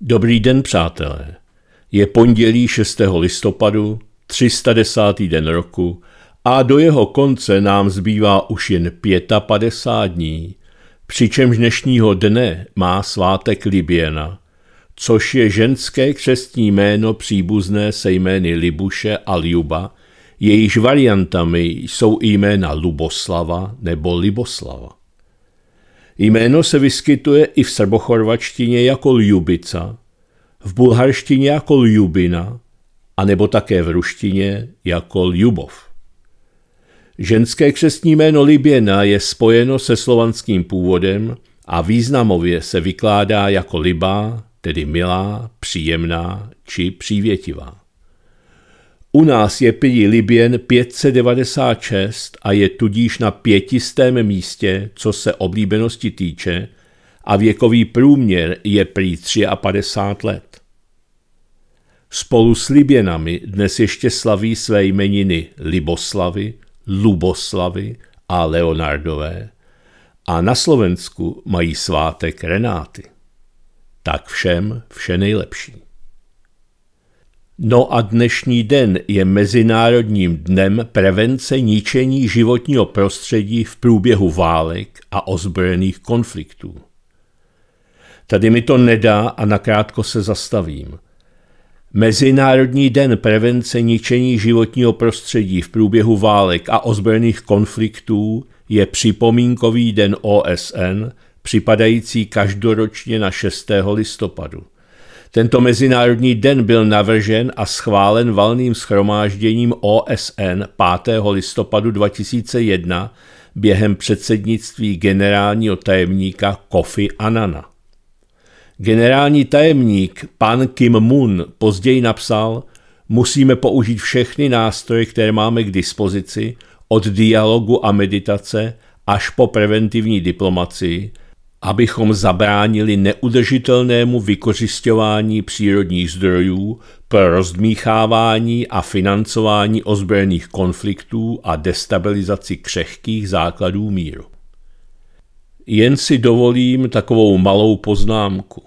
Dobrý den, přátelé. Je pondělí 6. listopadu, 310. den roku a do jeho konce nám zbývá už jen 55 dní, přičemž dnešního dne má svátek Liběna, což je ženské křestní jméno příbuzné se jmény Libuše a Ljuba, jejíž variantami jsou jména Luboslava nebo Liboslava. Jméno se vyskytuje i v srbochorvačtině jako Ljubica, v bulharštině jako Ljubina, anebo také v ruštině jako Ljubov. Ženské křestní jméno Liběna je spojeno se slovanským původem a významově se vykládá jako libá, tedy milá, příjemná či přívětivá. U nás je pijí Libyen 596 a je tudíž na pětistém místě, co se oblíbenosti týče, a věkový průměr je prý 53 let. Spolu s Liběnami dnes ještě slaví své jmeniny Liboslavy, Luboslavy a Leonardové a na Slovensku mají svátek Renáty. Tak všem vše nejlepší. No a dnešní den je Mezinárodním dnem prevence ničení životního prostředí v průběhu válek a ozbrojených konfliktů. Tady mi to nedá a nakrátko se zastavím. Mezinárodní den prevence ničení životního prostředí v průběhu válek a ozbrojených konfliktů je připomínkový den OSN, připadající každoročně na 6. listopadu. Tento mezinárodní den byl navržen a schválen valným schromážděním OSN 5. listopadu 2001 během předsednictví generálního tajemníka Kofi Anana. Generální tajemník pan Kim Moon později napsal, musíme použít všechny nástroje, které máme k dispozici, od dialogu a meditace až po preventivní diplomacii, abychom zabránili neudržitelnému vykořišťování přírodních zdrojů pro rozmíchávání a financování ozbrojených konfliktů a destabilizaci křehkých základů míru. Jen si dovolím takovou malou poznámku.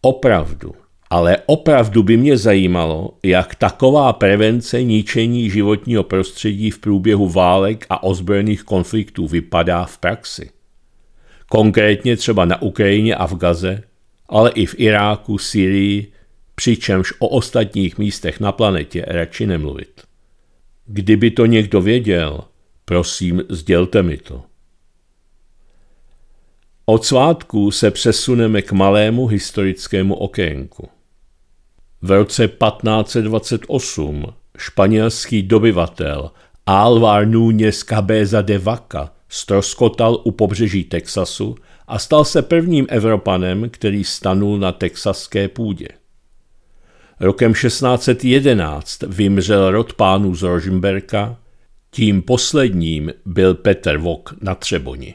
Opravdu, ale opravdu by mě zajímalo, jak taková prevence ničení životního prostředí v průběhu válek a ozbrojených konfliktů vypadá v praxi konkrétně třeba na Ukrajině a v Gaze, ale i v Iráku, Syrii, přičemž o ostatních místech na planetě radši nemluvit. Kdyby to někdo věděl, prosím, sdělte mi to. Od svátku se přesuneme k malému historickému okénku. V roce 1528 španělský dobyvatel Álvar Núñez Cabeza de Vaca Stroskotal u pobřeží Texasu a stal se prvním Evropanem, který stanul na texaské půdě. Rokem 1611 vymřel rod pánů z Rožmberka, tím posledním byl Petr Vok na Třeboni.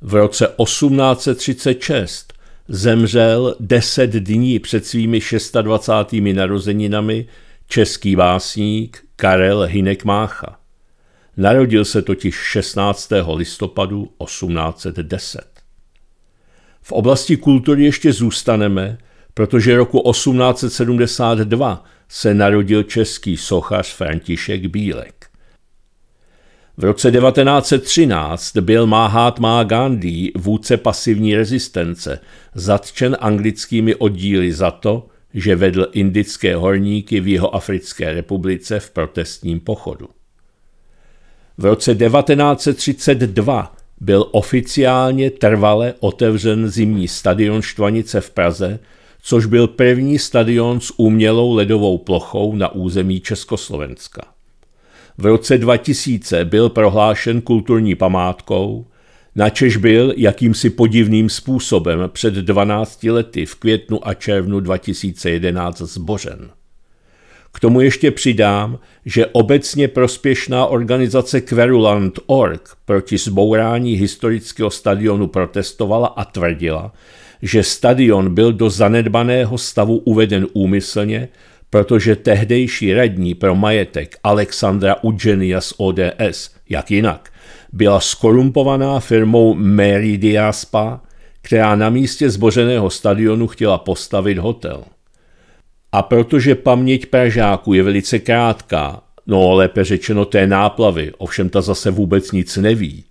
V roce 1836 zemřel deset dní před svými 26. narozeninami český básník Karel Hinek Mácha. Narodil se totiž 16. listopadu 1810. V oblasti kultury ještě zůstaneme, protože roku 1872 se narodil český sochař František Bílek. V roce 1913 byl Mahatma Gandhi, vůdce pasivní rezistence, zatčen anglickými oddíly za to, že vedl indické horníky v jeho Africké republice v protestním pochodu. V roce 1932 byl oficiálně trvale otevřen zimní stadion Štvanice v Praze, což byl první stadion s umělou ledovou plochou na území Československa. V roce 2000 byl prohlášen kulturní památkou, načež byl jakýmsi podivným způsobem před 12 lety v květnu a červnu 2011 zbořen. K tomu ještě přidám, že obecně prospěšná organizace Org proti zbourání historického stadionu protestovala a tvrdila, že stadion byl do zanedbaného stavu uveden úmyslně, protože tehdejší radní pro majetek Alexandra Udženia z ODS, jak jinak, byla skorumpovaná firmou Mary Diaspa, která na místě zbořeného stadionu chtěla postavit hotel. A protože paměť Pražáků je velice krátká, no lépe řečeno té náplavy, ovšem ta zase vůbec nic neví,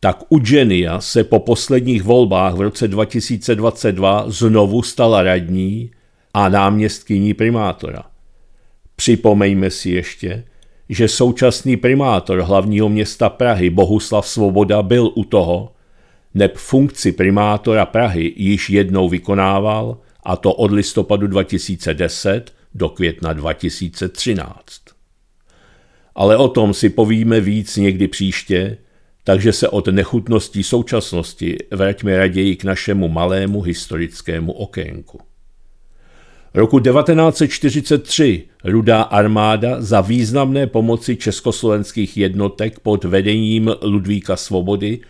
tak u Genia se po posledních volbách v roce 2022 znovu stala radní a náměstkyní primátora. Připomeňme si ještě, že současný primátor hlavního města Prahy Bohuslav Svoboda byl u toho, neb funkci primátora Prahy již jednou vykonával – a to od listopadu 2010 do května 2013. Ale o tom si povíme víc někdy příště, takže se od nechutností současnosti vraťme raději k našemu malému historickému okénku. Roku 1943 rudá armáda za významné pomoci československých jednotek pod vedením Ludvíka Svobody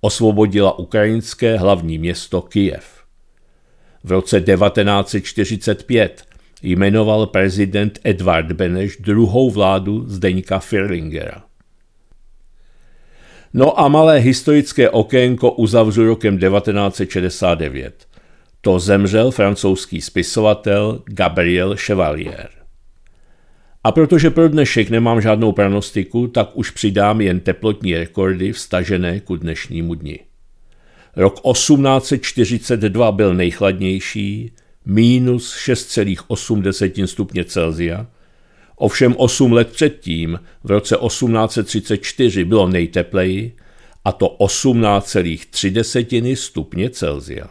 osvobodila ukrajinské hlavní město Kyjev v roce 1945 jmenoval prezident Edvard Beneš druhou vládu Zdeňka Firlingera. No a malé historické okénko uzavřu rokem 1969. To zemřel francouzský spisovatel Gabriel Chevalier. A protože pro dnešek nemám žádnou pranostiku, tak už přidám jen teplotní rekordy vstažené ku dnešnímu dni. Rok 1842 byl nejchladnější, minus 6,8 stupně Celsia, ovšem 8 let předtím, v roce 1834, bylo nejtepleji, a to 18,3 stupně Celsia.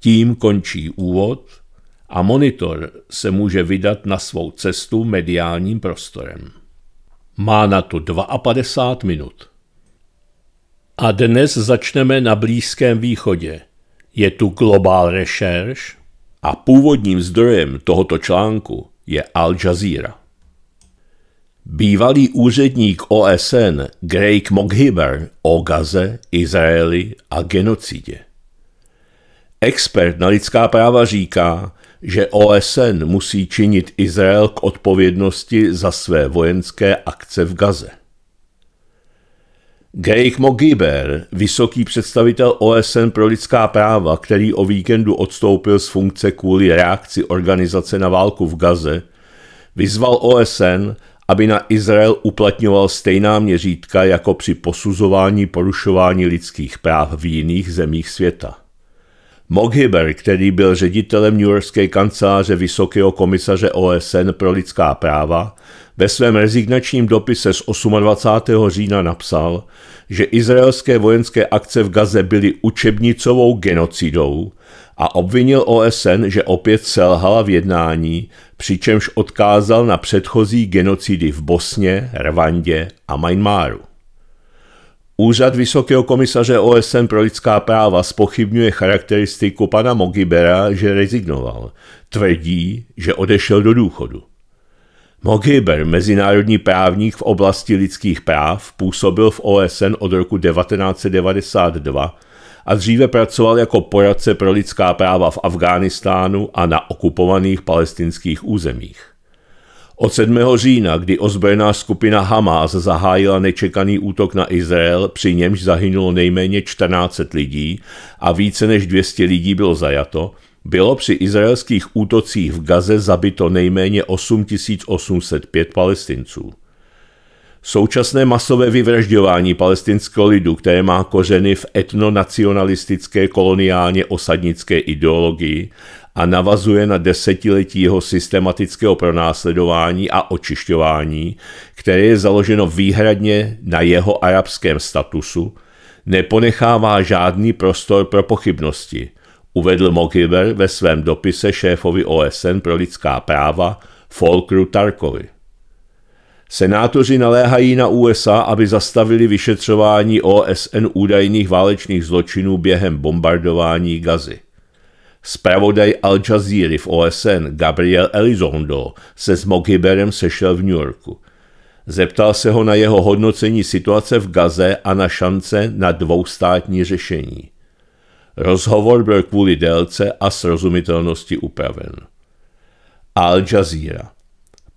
Tím končí úvod a monitor se může vydat na svou cestu mediálním prostorem. Má na to 52 minut. A dnes začneme na Blízkém východě. Je tu Global Research a původním zdrojem tohoto článku je Al Jazeera. Bývalý úředník OSN Greg Moghiber o Gaze, Izraeli a genocidě. Expert na lidská práva říká, že OSN musí činit Izrael k odpovědnosti za své vojenské akce v Gaze. Greg Mogiber, vysoký představitel OSN pro lidská práva, který o víkendu odstoupil z funkce kvůli reakci organizace na válku v Gaze, vyzval OSN, aby na Izrael uplatňoval stejná měřítka jako při posuzování porušování lidských práv v jiných zemích světa. Moghiber, který byl ředitelem New Yorkské kanceláře Vysokého komisaře OSN pro lidská práva, ve svém rezignačním dopise z 28. října napsal, že izraelské vojenské akce v Gaze byly učebnicovou genocidou a obvinil OSN, že opět selhala v jednání, přičemž odkázal na předchozí genocidy v Bosně, Rwandě a Myanmaru. Úřad Vysokého komisaře OSN pro lidská práva spochybňuje charakteristiku pana Mogibera, že rezignoval. Tvrdí, že odešel do důchodu. Mogiber, mezinárodní právník v oblasti lidských práv, působil v OSN od roku 1992 a dříve pracoval jako poradce pro lidská práva v Afghánistánu a na okupovaných palestinských územích. Od 7. října, kdy ozbrojená skupina Hamas zahájila nečekaný útok na Izrael, při němž zahynulo nejméně 14 lidí a více než 200 lidí bylo zajato, bylo při izraelských útocích v Gaze zabito nejméně 8805 palestinců. Současné masové vyvražďování palestinského lidu, které má kořeny v etnonacionalistické koloniálně osadnické ideologii a navazuje na desetiletí jeho systematického pronásledování a očišťování, které je založeno výhradně na jeho arabském statusu, neponechává žádný prostor pro pochybnosti – uvedl Mogiver ve svém dopise šéfovi OSN pro lidská práva Folkru Tarkovi. Senátoři naléhají na USA, aby zastavili vyšetřování OSN údajných válečných zločinů během bombardování Gazy. Spravodaj Al Jazeera v OSN Gabriel Elizondo se s Mogiberem sešel v New Yorku. Zeptal se ho na jeho hodnocení situace v Gaze a na šance na dvoustátní řešení. Rozhovor byl kvůli délce a srozumitelnosti upraven. Al Jazeera.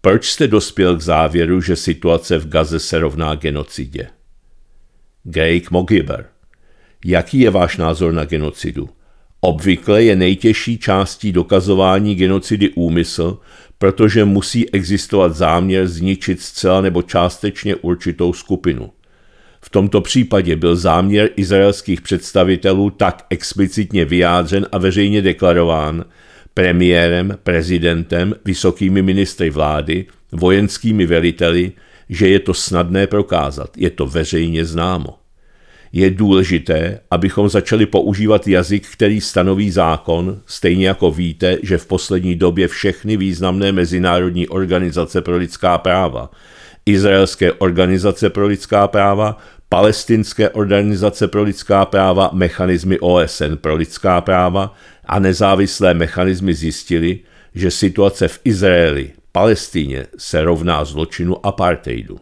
Proč jste dospěl k závěru, že situace v Gaze se rovná genocidě? Greg Mogiber. Jaký je váš názor na genocidu? Obvykle je nejtěžší částí dokazování genocidy úmysl, protože musí existovat záměr zničit zcela nebo částečně určitou skupinu. V tomto případě byl záměr izraelských představitelů tak explicitně vyjádřen a veřejně deklarován premiérem, prezidentem, vysokými ministry vlády, vojenskými veliteli, že je to snadné prokázat, je to veřejně známo. Je důležité, abychom začali používat jazyk, který stanoví zákon, stejně jako víte, že v poslední době všechny významné mezinárodní organizace pro lidská práva, Izraelské organizace pro lidská práva, Palestinské organizace pro lidská práva, mechanizmy OSN pro lidská práva a nezávislé mechanizmy zjistili, že situace v Izraeli, Palestíně se rovná zločinu apartheidu.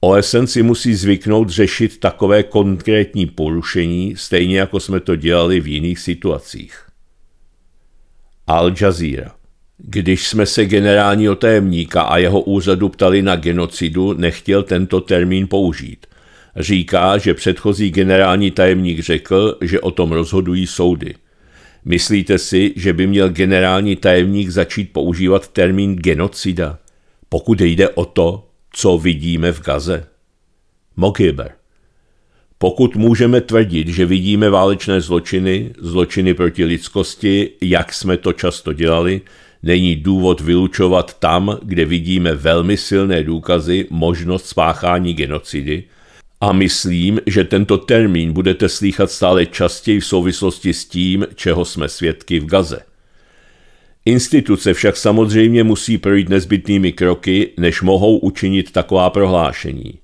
OSN si musí zvyknout řešit takové konkrétní porušení, stejně jako jsme to dělali v jiných situacích. Al Jazeera když jsme se generálního tajemníka a jeho úřadu ptali na genocidu, nechtěl tento termín použít. Říká, že předchozí generální tajemník řekl, že o tom rozhodují soudy. Myslíte si, že by měl generální tajemník začít používat termín genocida, pokud jde o to, co vidíme v Gaze? Mokyber. Pokud můžeme tvrdit, že vidíme válečné zločiny, zločiny proti lidskosti, jak jsme to často dělali, Není důvod vylučovat tam, kde vidíme velmi silné důkazy možnost spáchání genocidy, a myslím, že tento termín budete slýchat stále častěji v souvislosti s tím, čeho jsme svědky v Gaze. Instituce však samozřejmě musí projít nezbytnými kroky, než mohou učinit taková prohlášení.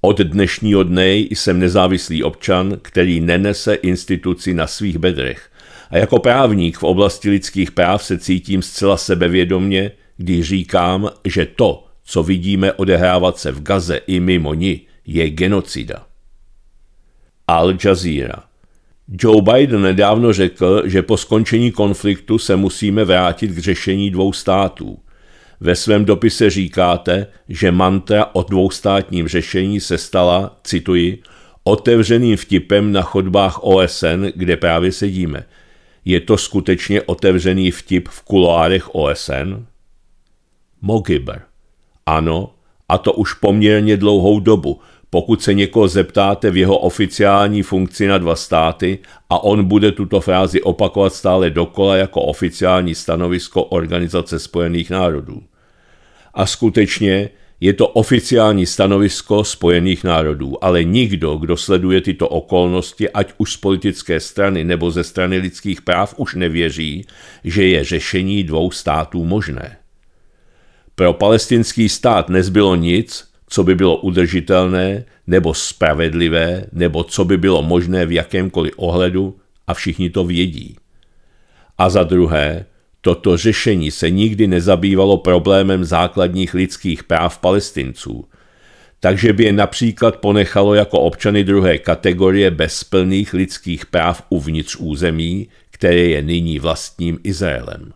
Od dnešního dne jsem nezávislý občan, který nenese instituci na svých bedrech, a jako právník v oblasti lidských práv se cítím zcela sebevědomně, když říkám, že to, co vidíme odehrávat se v Gaze i mimo ní, je genocida. Al Jazeera Joe Biden nedávno řekl, že po skončení konfliktu se musíme vrátit k řešení dvou států. Ve svém dopise říkáte, že mantra o dvoustátním řešení se stala, cituji, otevřeným vtipem na chodbách OSN, kde právě sedíme – je to skutečně otevřený vtip v kuloárech OSN? Mogiber. Ano, a to už poměrně dlouhou dobu, pokud se někoho zeptáte v jeho oficiální funkci na dva státy a on bude tuto frázi opakovat stále dokola jako oficiální stanovisko Organizace spojených národů. A skutečně je to oficiální stanovisko Spojených národů, ale nikdo, kdo sleduje tyto okolnosti, ať už z politické strany nebo ze strany lidských práv, už nevěří, že je řešení dvou států možné. Pro palestinský stát nezbylo nic, co by bylo udržitelné nebo spravedlivé, nebo co by bylo možné v jakémkoliv ohledu, a všichni to vědí. A za druhé, Toto řešení se nikdy nezabývalo problémem základních lidských práv palestinců, takže by je například ponechalo jako občany druhé kategorie bez lidských práv uvnitř území, které je nyní vlastním Izraelem.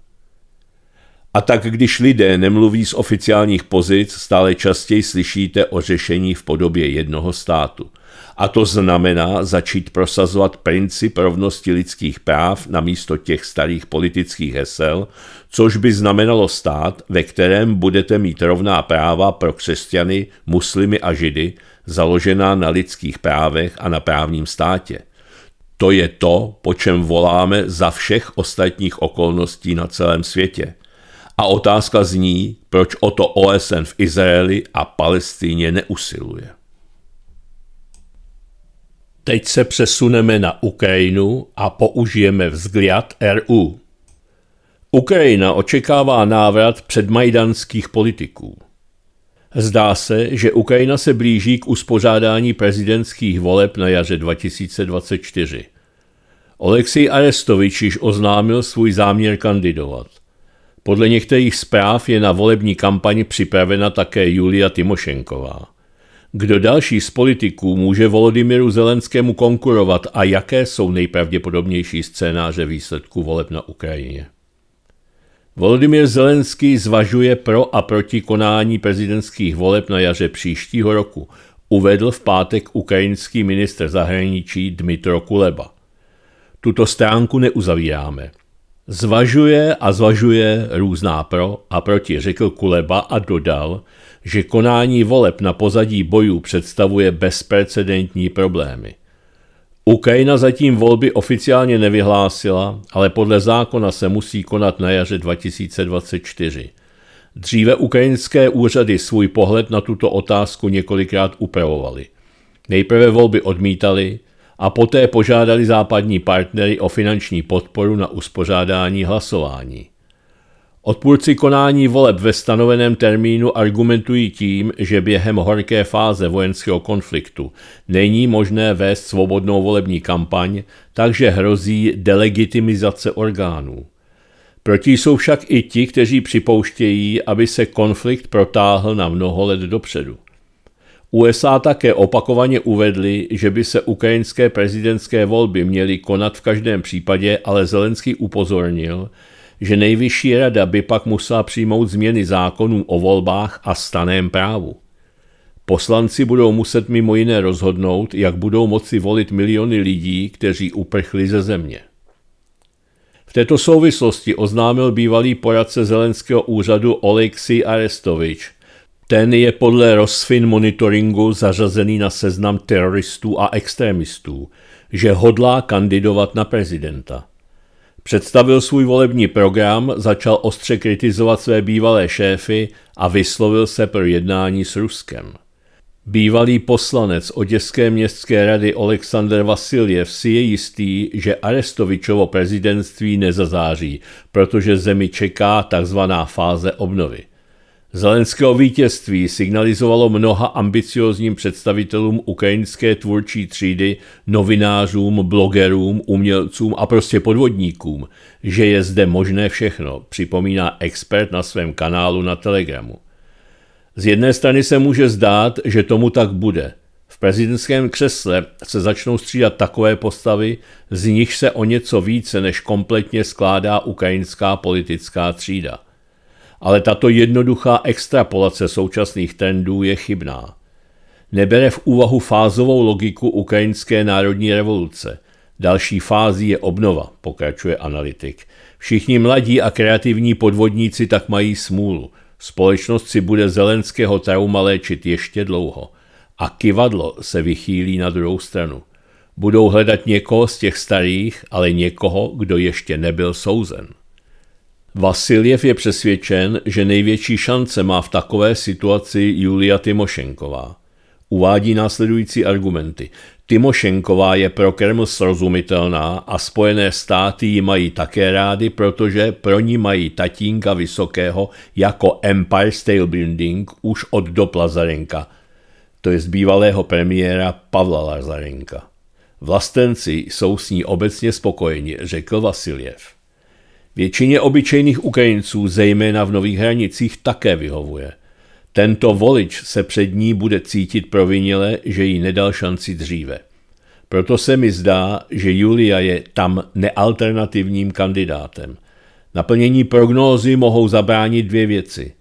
A tak když lidé nemluví z oficiálních pozic, stále častěji slyšíte o řešení v podobě jednoho státu. A to znamená začít prosazovat princip rovnosti lidských práv na místo těch starých politických hesel, což by znamenalo stát, ve kterém budete mít rovná práva pro křesťany, muslimy a židy, založená na lidských právech a na právním státě. To je to, po čem voláme za všech ostatních okolností na celém světě. A otázka zní, proč o to OSN v Izraeli a Palestíně neusiluje. Teď se přesuneme na Ukrajinu a použijeme vzgliad RU. Ukrajina očekává návrat předmajdanských politiků. Zdá se, že Ukrajina se blíží k uspořádání prezidentských voleb na jaře 2024. Oleksij Arestovič již oznámil svůj záměr kandidovat. Podle některých zpráv je na volební kampani připravena také Julia Timošenková. Kdo další z politiků může Volodymyru Zelenskému konkurovat a jaké jsou nejpravděpodobnější scénáře výsledku voleb na Ukrajině? Volodymyr Zelenský zvažuje pro a proti konání prezidentských voleb na jaře příštího roku, uvedl v pátek ukrajinský ministr zahraničí Dmitro Kuleba. Tuto stránku neuzavíráme. Zvažuje a zvažuje různá pro a proti, řekl Kuleba a dodal, že konání voleb na pozadí bojů představuje bezprecedentní problémy. Ukrajina zatím volby oficiálně nevyhlásila, ale podle zákona se musí konat na jaře 2024. Dříve ukrajinské úřady svůj pohled na tuto otázku několikrát upravovaly. Nejprve volby odmítali a poté požádali západní partnery o finanční podporu na uspořádání hlasování. Odpůrci konání voleb ve stanoveném termínu argumentují tím, že během horké fáze vojenského konfliktu není možné vést svobodnou volební kampaň, takže hrozí delegitimizace orgánů. Proti jsou však i ti, kteří připouštějí, aby se konflikt protáhl na mnoho let dopředu. USA také opakovaně uvedli, že by se ukrajinské prezidentské volby měly konat v každém případě, ale Zelenský upozornil, že nejvyšší rada by pak musela přijmout změny zákonů o volbách a staném právu. Poslanci budou muset mimo jiné rozhodnout, jak budou moci volit miliony lidí, kteří uprchli ze země. V této souvislosti oznámil bývalý poradce Zelenského úřadu Oleksi Arestovič. Ten je podle Rosfin monitoringu zařazený na seznam teroristů a extremistů, že hodlá kandidovat na prezidenta. Představil svůj volební program, začal ostře kritizovat své bývalé šéfy a vyslovil se pro jednání s Ruskem. Bývalý poslanec Oděské městské rady Oleksandr Vasiljev si je jistý, že Arestovičovo prezidentství nezazáří, protože zemi čeká tzv. fáze obnovy. Zelenského vítězství signalizovalo mnoha ambiciozním představitelům ukrajinské tvůrčí třídy, novinářům, blogerům, umělcům a prostě podvodníkům, že je zde možné všechno, připomíná expert na svém kanálu na Telegramu. Z jedné strany se může zdát, že tomu tak bude. V prezidentském křesle se začnou střídat takové postavy, z nich se o něco více než kompletně skládá ukrajinská politická třída – ale tato jednoduchá extrapolace současných trendů je chybná. Nebere v úvahu fázovou logiku ukrajinské národní revoluce. Další fází je obnova, pokračuje analytik. Všichni mladí a kreativní podvodníci tak mají smůlu. Společnost si bude zelenského trauma léčit ještě dlouho. A kivadlo se vychýlí na druhou stranu. Budou hledat někoho z těch starých, ale někoho, kdo ještě nebyl souzen. Vasiljev je přesvědčen, že největší šance má v takové situaci Julia Timošenková. Uvádí následující argumenty. Timošenková je pro Kreml srozumitelná a Spojené státy ji mají také rády, protože pro ní mají tatínka Vysokého jako Empire State Building už od dob Lazarenka, to je z bývalého premiéra Pavla Lazarenka. Vlastenci jsou s ní obecně spokojeni, řekl Vasiljev. Většině obyčejných Ukrajinců, zejména v nových hranicích, také vyhovuje. Tento volič se před ní bude cítit provinile, že jí nedal šanci dříve. Proto se mi zdá, že Julia je tam nealternativním kandidátem. Naplnění prognózy mohou zabránit dvě věci.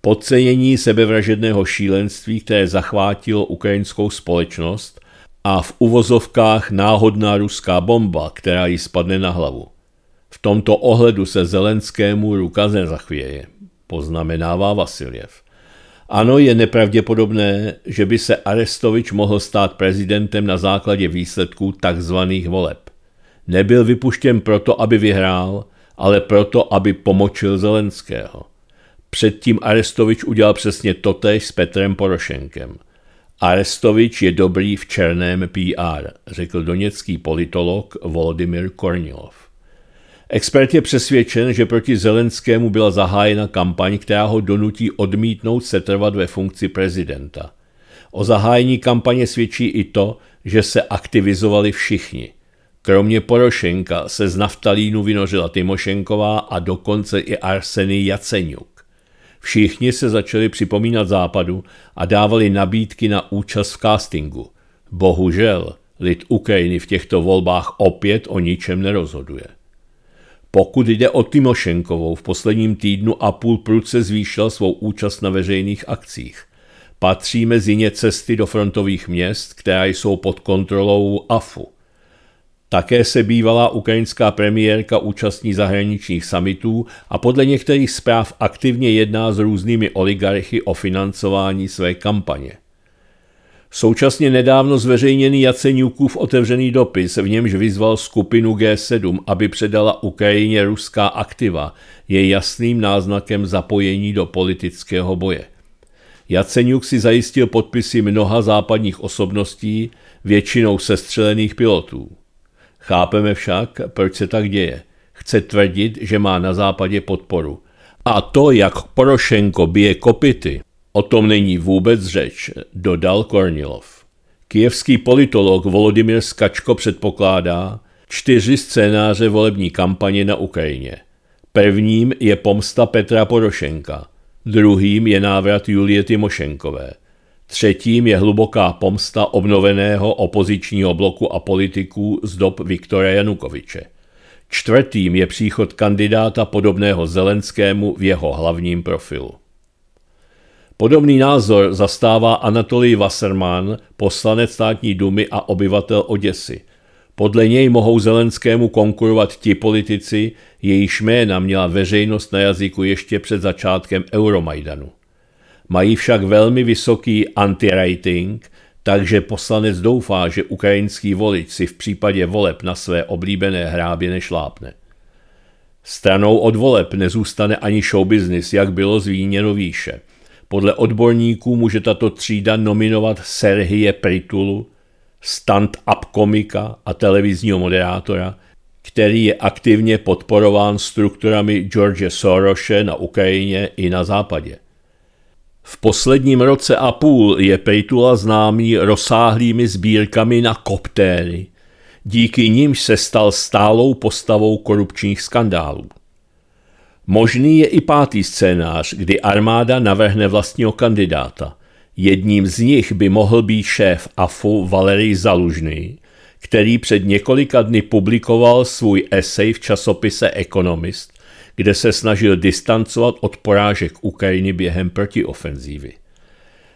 Podcenění sebevražedného šílenství, které zachvátilo ukrajinskou společnost a v uvozovkách náhodná ruská bomba, která jí spadne na hlavu. V tomto ohledu se Zelenskému ruka nezachvěje, poznamenává Vasiljev. Ano, je nepravděpodobné, že by se Arestovič mohl stát prezidentem na základě výsledků tzv. voleb. Nebyl vypuštěn proto, aby vyhrál, ale proto, aby pomočil Zelenského. Předtím Arestovič udělal přesně totéž s Petrem Porošenkem. Arestovič je dobrý v černém PR, řekl doněcký politolog Volodymyr Kornilov. Expert je přesvědčen, že proti Zelenskému byla zahájena kampaň, která ho donutí odmítnout setrvat ve funkci prezidenta. O zahájení kampaně svědčí i to, že se aktivizovali všichni. Kromě Porošenka se z naftalínu vynořila Timošenková a dokonce i Arseny Jaceňuk. Všichni se začali připomínat západu a dávali nabídky na účast v castingu. Bohužel, lid Ukrajiny v těchto volbách opět o ničem nerozhoduje. Pokud jde o Timošenkovou, v posledním týdnu a půl pruce zvýšila svou účast na veřejných akcích. Patří mezi ně cesty do frontových měst, která jsou pod kontrolou AFU. Také se bývalá ukrajinská premiérka účastní zahraničních samitů a podle některých zpráv aktivně jedná s různými oligarchy o financování své kampaně. Současně nedávno zveřejněný Jaceňukův otevřený dopis, v němž vyzval skupinu G7, aby předala Ukrajině ruská aktiva, je jasným náznakem zapojení do politického boje. Jaceňuk si zajistil podpisy mnoha západních osobností, většinou sestřelených pilotů. Chápeme však, proč se tak děje. Chce tvrdit, že má na západě podporu. A to, jak Porošenko bije kopity, O tom není vůbec řeč, dodal Kornilov. Kijevský politolog Volodymyr Skačko předpokládá čtyři scénáře volební kampaně na Ukrajině. Prvním je pomsta Petra Porošenka, druhým je návrat Julie Timošenkové, třetím je hluboká pomsta obnoveného opozičního bloku a politiků z dob Viktora Janukoviče. Čtvrtým je příchod kandidáta podobného Zelenskému v jeho hlavním profilu. Podobný názor zastává Anatolij Wasserman, poslanec státní dumy a obyvatel Oděsy. Podle něj mohou Zelenskému konkurovat ti politici, jejíž jména měla veřejnost na jazyku ještě před začátkem Euromajdanu. Mají však velmi vysoký anti-rating, takže poslanec doufá, že ukrajinský volič si v případě voleb na své oblíbené hrábě nešlápne. Stranou od voleb nezůstane ani showbiznis, jak bylo zvíněno výše. Podle odborníků může tato třída nominovat Serhije Pritulu, stand-up komika a televizního moderátora, který je aktivně podporován strukturami George Soroshe na Ukrajině i na západě. V posledním roce a půl je Pritula známý rozsáhlými sbírkami na koptéry, díky nimž se stal stálou postavou korupčních skandálů. Možný je i pátý scénář, kdy armáda navrhne vlastního kandidáta. Jedním z nich by mohl být šéf AFU Valerij Zalužný, který před několika dny publikoval svůj esej v časopise Economist, kde se snažil distancovat od porážek Ukrajiny během protiofenzívy.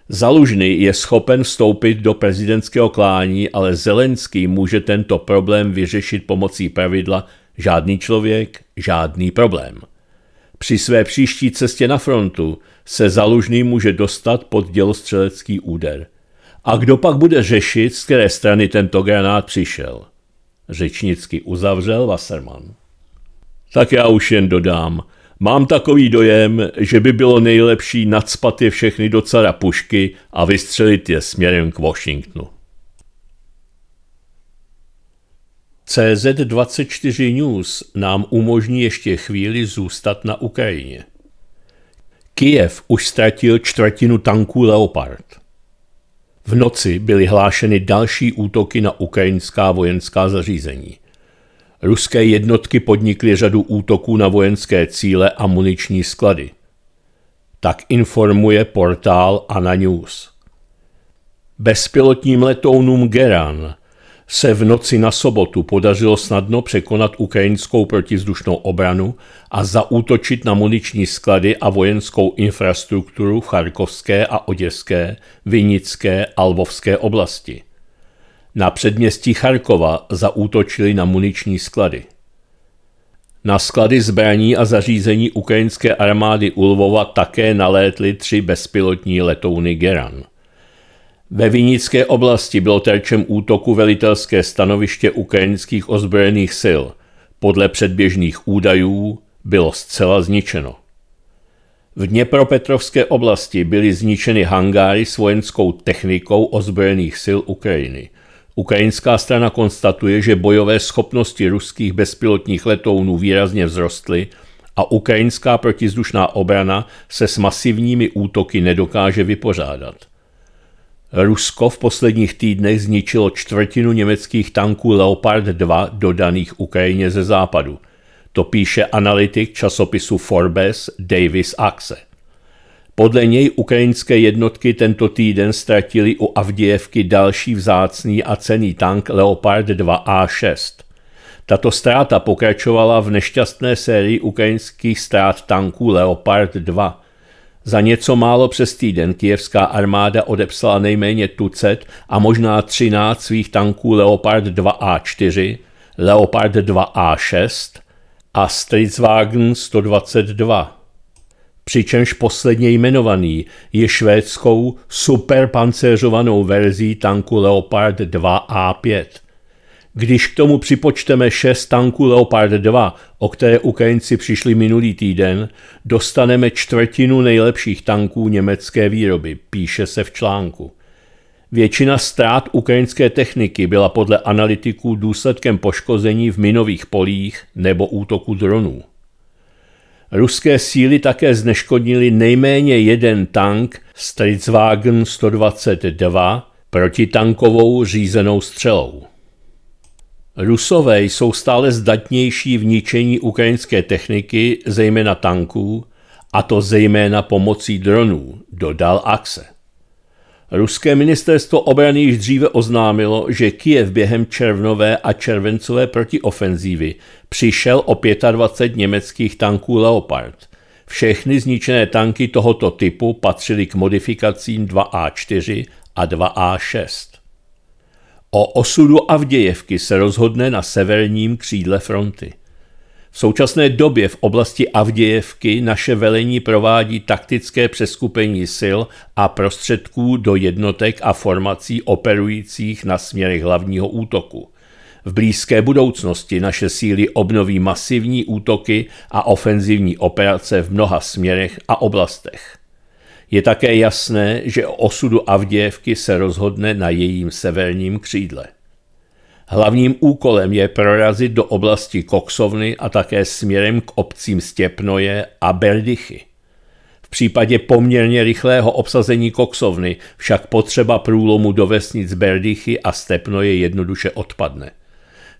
Zalužný je schopen vstoupit do prezidentského klání, ale Zelenský může tento problém vyřešit pomocí pravidla žádný člověk, žádný problém – při své příští cestě na frontu se zalužný může dostat pod dělostřelecký úder. A kdo pak bude řešit, z které strany tento granát přišel? Řečnicky uzavřel Wasserman. Tak já už jen dodám. Mám takový dojem, že by bylo nejlepší nadspat je všechny do cara pušky a vystřelit je směrem k Washingtonu. CZ24 News nám umožní ještě chvíli zůstat na Ukrajině. Kijev už ztratil čtvrtinu tanků Leopard. V noci byly hlášeny další útoky na ukrajinská vojenská zařízení. Ruské jednotky podnikly řadu útoků na vojenské cíle a muniční sklady. Tak informuje portál ANA News. Bezpilotním letounům Geran se v noci na sobotu podařilo snadno překonat ukrajinskou protizdušnou obranu a zaútočit na muniční sklady a vojenskou infrastrukturu v Charkovské a Oděské, Vinické a Lvovské oblasti. Na předměstí Charkova zaútočili na muniční sklady. Na sklady zbraní a zařízení ukrajinské armády u Lvova také nalétly tři bezpilotní letouny Geran. Ve Vinické oblasti bylo terčem útoku velitelské stanoviště ukrajinských ozbrojených sil. Podle předběžných údajů bylo zcela zničeno. V Dněpropetrovské oblasti byly zničeny hangáry s vojenskou technikou ozbrojených sil Ukrajiny. Ukrajinská strana konstatuje, že bojové schopnosti ruských bezpilotních letounů výrazně vzrostly a ukrajinská protizdušná obrana se s masivními útoky nedokáže vypořádat. Rusko v posledních týdnech zničilo čtvrtinu německých tanků Leopard 2 dodaných Ukrajině ze západu. To píše analytik časopisu Forbes Davis Axe. Podle něj ukrajinské jednotky tento týden ztratili u Avdijevky další vzácný a cený tank Leopard 2A6. Tato ztráta pokračovala v nešťastné sérii ukrajinských ztrát tanků Leopard 2. Za něco málo přes týden kijevská armáda odepsala nejméně tucet a možná 13 svých tanků Leopard 2A4, Leopard 2A6 a Stridswagen 122. Přičemž posledně jmenovaný je švédskou superpancéřovanou verzí tanku Leopard 2A5. Když k tomu připočteme šest tanků Leopard 2, o které Ukrajinci přišli minulý týden, dostaneme čtvrtinu nejlepších tanků německé výroby, píše se v článku. Většina ztrát ukrajinské techniky byla podle analytiků důsledkem poškození v minových polích nebo útoku dronů. Ruské síly také zneškodnili nejméně jeden tank Stridswagen 122 protitankovou řízenou střelou. Rusové jsou stále zdatnější v ničení ukrajinské techniky, zejména tanků, a to zejména pomocí dronů, dodal Axe. Ruské ministerstvo obrany již dříve oznámilo, že Kiev během červnové a červencové protiofenzívy přišel o 25 německých tanků Leopard. Všechny zničené tanky tohoto typu patřily k modifikacím 2A4 a 2A6. O osudu Avdějevky se rozhodne na severním křídle fronty. V současné době v oblasti Avdějevky naše velení provádí taktické přeskupení sil a prostředků do jednotek a formací operujících na směrech hlavního útoku. V blízké budoucnosti naše síly obnoví masivní útoky a ofenzivní operace v mnoha směrech a oblastech. Je také jasné, že o osudu Avdějevky se rozhodne na jejím severním křídle. Hlavním úkolem je prorazit do oblasti Koksovny a také směrem k obcím Stěpnoje a Berdychy. V případě poměrně rychlého obsazení Koksovny však potřeba průlomu do vesnic Berdychy a Stepnoje jednoduše odpadne.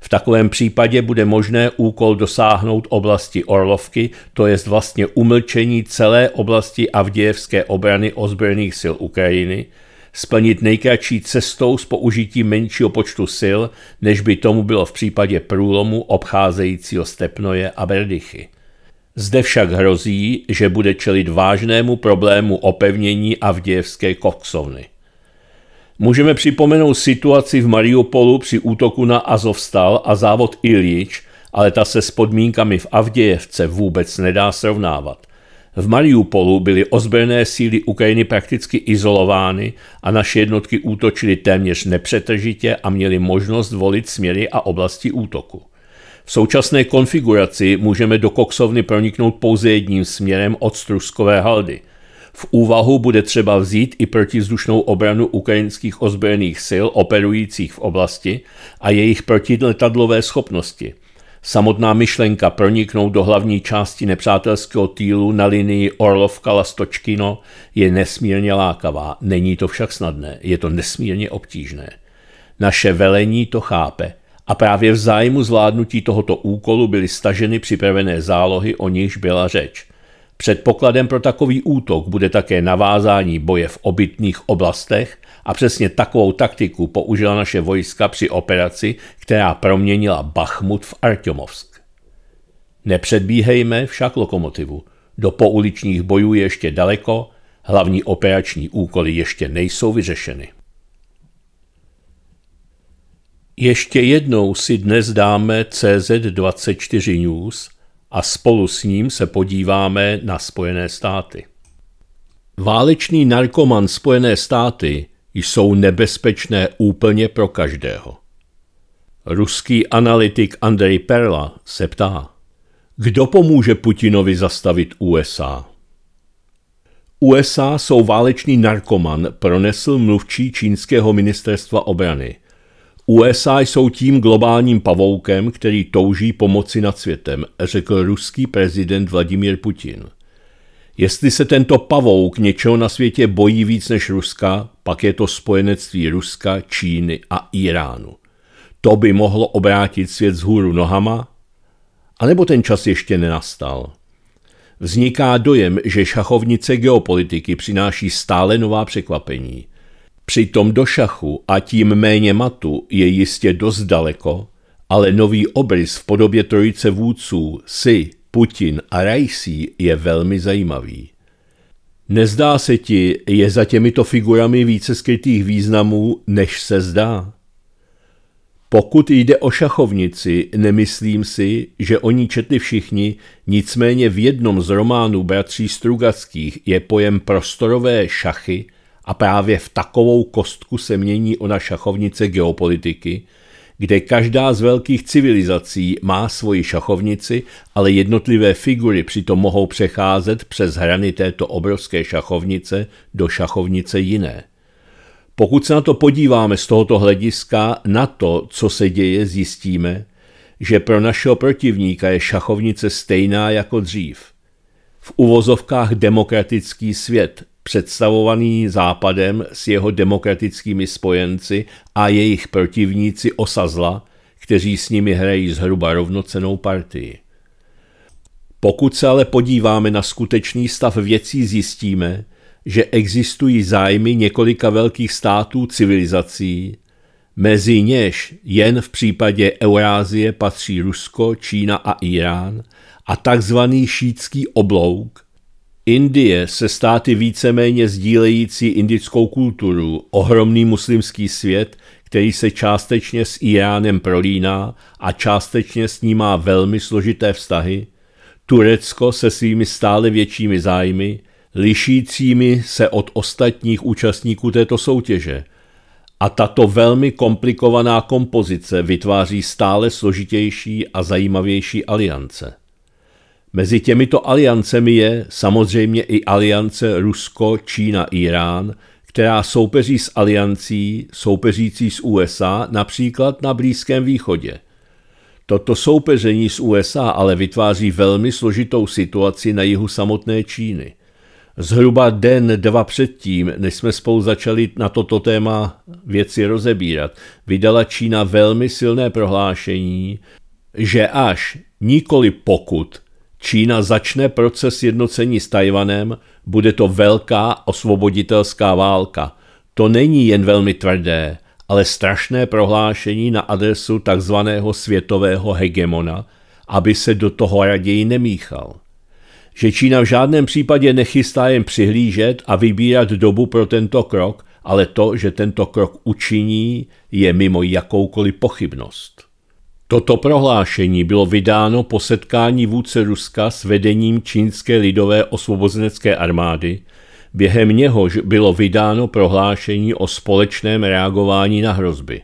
V takovém případě bude možné úkol dosáhnout oblasti Orlovky, to je vlastně umlčení celé oblasti Avdějevské obrany ozbrojených sil Ukrajiny, splnit nejkratší cestou s použitím menšího počtu sil, než by tomu bylo v případě průlomu obcházejícího Stepnoje a Berdychy. Zde však hrozí, že bude čelit vážnému problému opevnění Avdějevské koksovny. Můžeme připomenout situaci v Mariupolu při útoku na Azovstal a závod Ilič, ale ta se s podmínkami v Avdějevce vůbec nedá srovnávat. V Mariupolu byly ozbrojené síly Ukrajiny prakticky izolovány a naše jednotky útočily téměř nepřetržitě a měly možnost volit směry a oblasti útoku. V současné konfiguraci můžeme do koksovny proniknout pouze jedním směrem od Struskové haldy – v úvahu bude třeba vzít i protivzdušnou obranu ukrajinských ozbrojených sil operujících v oblasti a jejich protiletadlové schopnosti. Samotná myšlenka proniknout do hlavní části nepřátelského týlu na linii Orlovka-Lastočkino je nesmírně lákavá. Není to však snadné, je to nesmírně obtížné. Naše velení to chápe a právě v zájmu zvládnutí tohoto úkolu byly staženy připravené zálohy, o nichž byla řeč. Předpokladem pro takový útok bude také navázání boje v obytných oblastech a přesně takovou taktiku použila naše vojska při operaci, která proměnila Bachmut v Artyomovsk. Nepředbíhejme však lokomotivu. Do pouličních bojů je ještě daleko, hlavní operační úkoly ještě nejsou vyřešeny. Ještě jednou si dnes dáme CZ24 News – a spolu s ním se podíváme na Spojené státy. Válečný narkoman Spojené státy jsou nebezpečné úplně pro každého. Ruský analytik Andrej Perla se ptá, kdo pomůže Putinovi zastavit USA? USA jsou válečný narkoman, pronesl mluvčí čínského ministerstva obrany. USA jsou tím globálním pavoukem, který touží pomoci nad světem, řekl ruský prezident Vladimir Putin. Jestli se tento pavouk něčeho na světě bojí víc než Ruska, pak je to spojenectví Ruska, Číny a Iránu. To by mohlo obrátit svět z hůru nohama, nebo ten čas ještě nenastal. Vzniká dojem, že šachovnice geopolitiky přináší stále nová překvapení – Přitom do šachu a tím méně matu je jistě dost daleko, ale nový obrys v podobě trojice vůdců Si, Putin a Rajsí je velmi zajímavý. Nezdá se ti, je za těmito figurami více skrytých významů, než se zdá? Pokud jde o šachovnici, nemyslím si, že oni četli všichni, nicméně v jednom z románů bratří Strugackých je pojem prostorové šachy – a právě v takovou kostku se mění ona šachovnice geopolitiky, kde každá z velkých civilizací má svoji šachovnici, ale jednotlivé figury přitom mohou přecházet přes hrany této obrovské šachovnice do šachovnice jiné. Pokud se na to podíváme z tohoto hlediska, na to, co se děje, zjistíme, že pro našeho protivníka je šachovnice stejná jako dřív. V uvozovkách demokratický svět, představovaný Západem s jeho demokratickými spojenci a jejich protivníci osazla, kteří s nimi hrají zhruba rovnocenou partii. Pokud se ale podíváme na skutečný stav věcí, zjistíme, že existují zájmy několika velkých států civilizací, mezi něž jen v případě Eurázie patří Rusko, Čína a Irán a takzvaný šítský oblouk, Indie se státy víceméně sdílející indickou kulturu, ohromný muslimský svět, který se částečně s Iránem prolíná a částečně s ním má velmi složité vztahy, Turecko se svými stále většími zájmy, lišícími se od ostatních účastníků této soutěže. A tato velmi komplikovaná kompozice vytváří stále složitější a zajímavější aliance. Mezi těmito aliancemi je samozřejmě i aliance Rusko-Čína-Irán, která soupeří s aliancí soupeřící s USA například na Blízkém východě. Toto soupeření s USA ale vytváří velmi složitou situaci na jihu samotné Číny. Zhruba den, dva předtím, než jsme spolu začali na toto téma věci rozebírat, vydala Čína velmi silné prohlášení, že až nikoli pokud Čína začne proces jednocení s Tajvanem, bude to velká osvoboditelská válka. To není jen velmi tvrdé, ale strašné prohlášení na adresu takzvaného světového hegemona, aby se do toho raději nemíchal. Že Čína v žádném případě nechystá jen přihlížet a vybírat dobu pro tento krok, ale to, že tento krok učiní, je mimo jakoukoliv pochybnost. Toto prohlášení bylo vydáno po setkání vůdce Ruska s vedením čínské lidové osvobozenecké armády, během něhož bylo vydáno prohlášení o společném reagování na hrozby.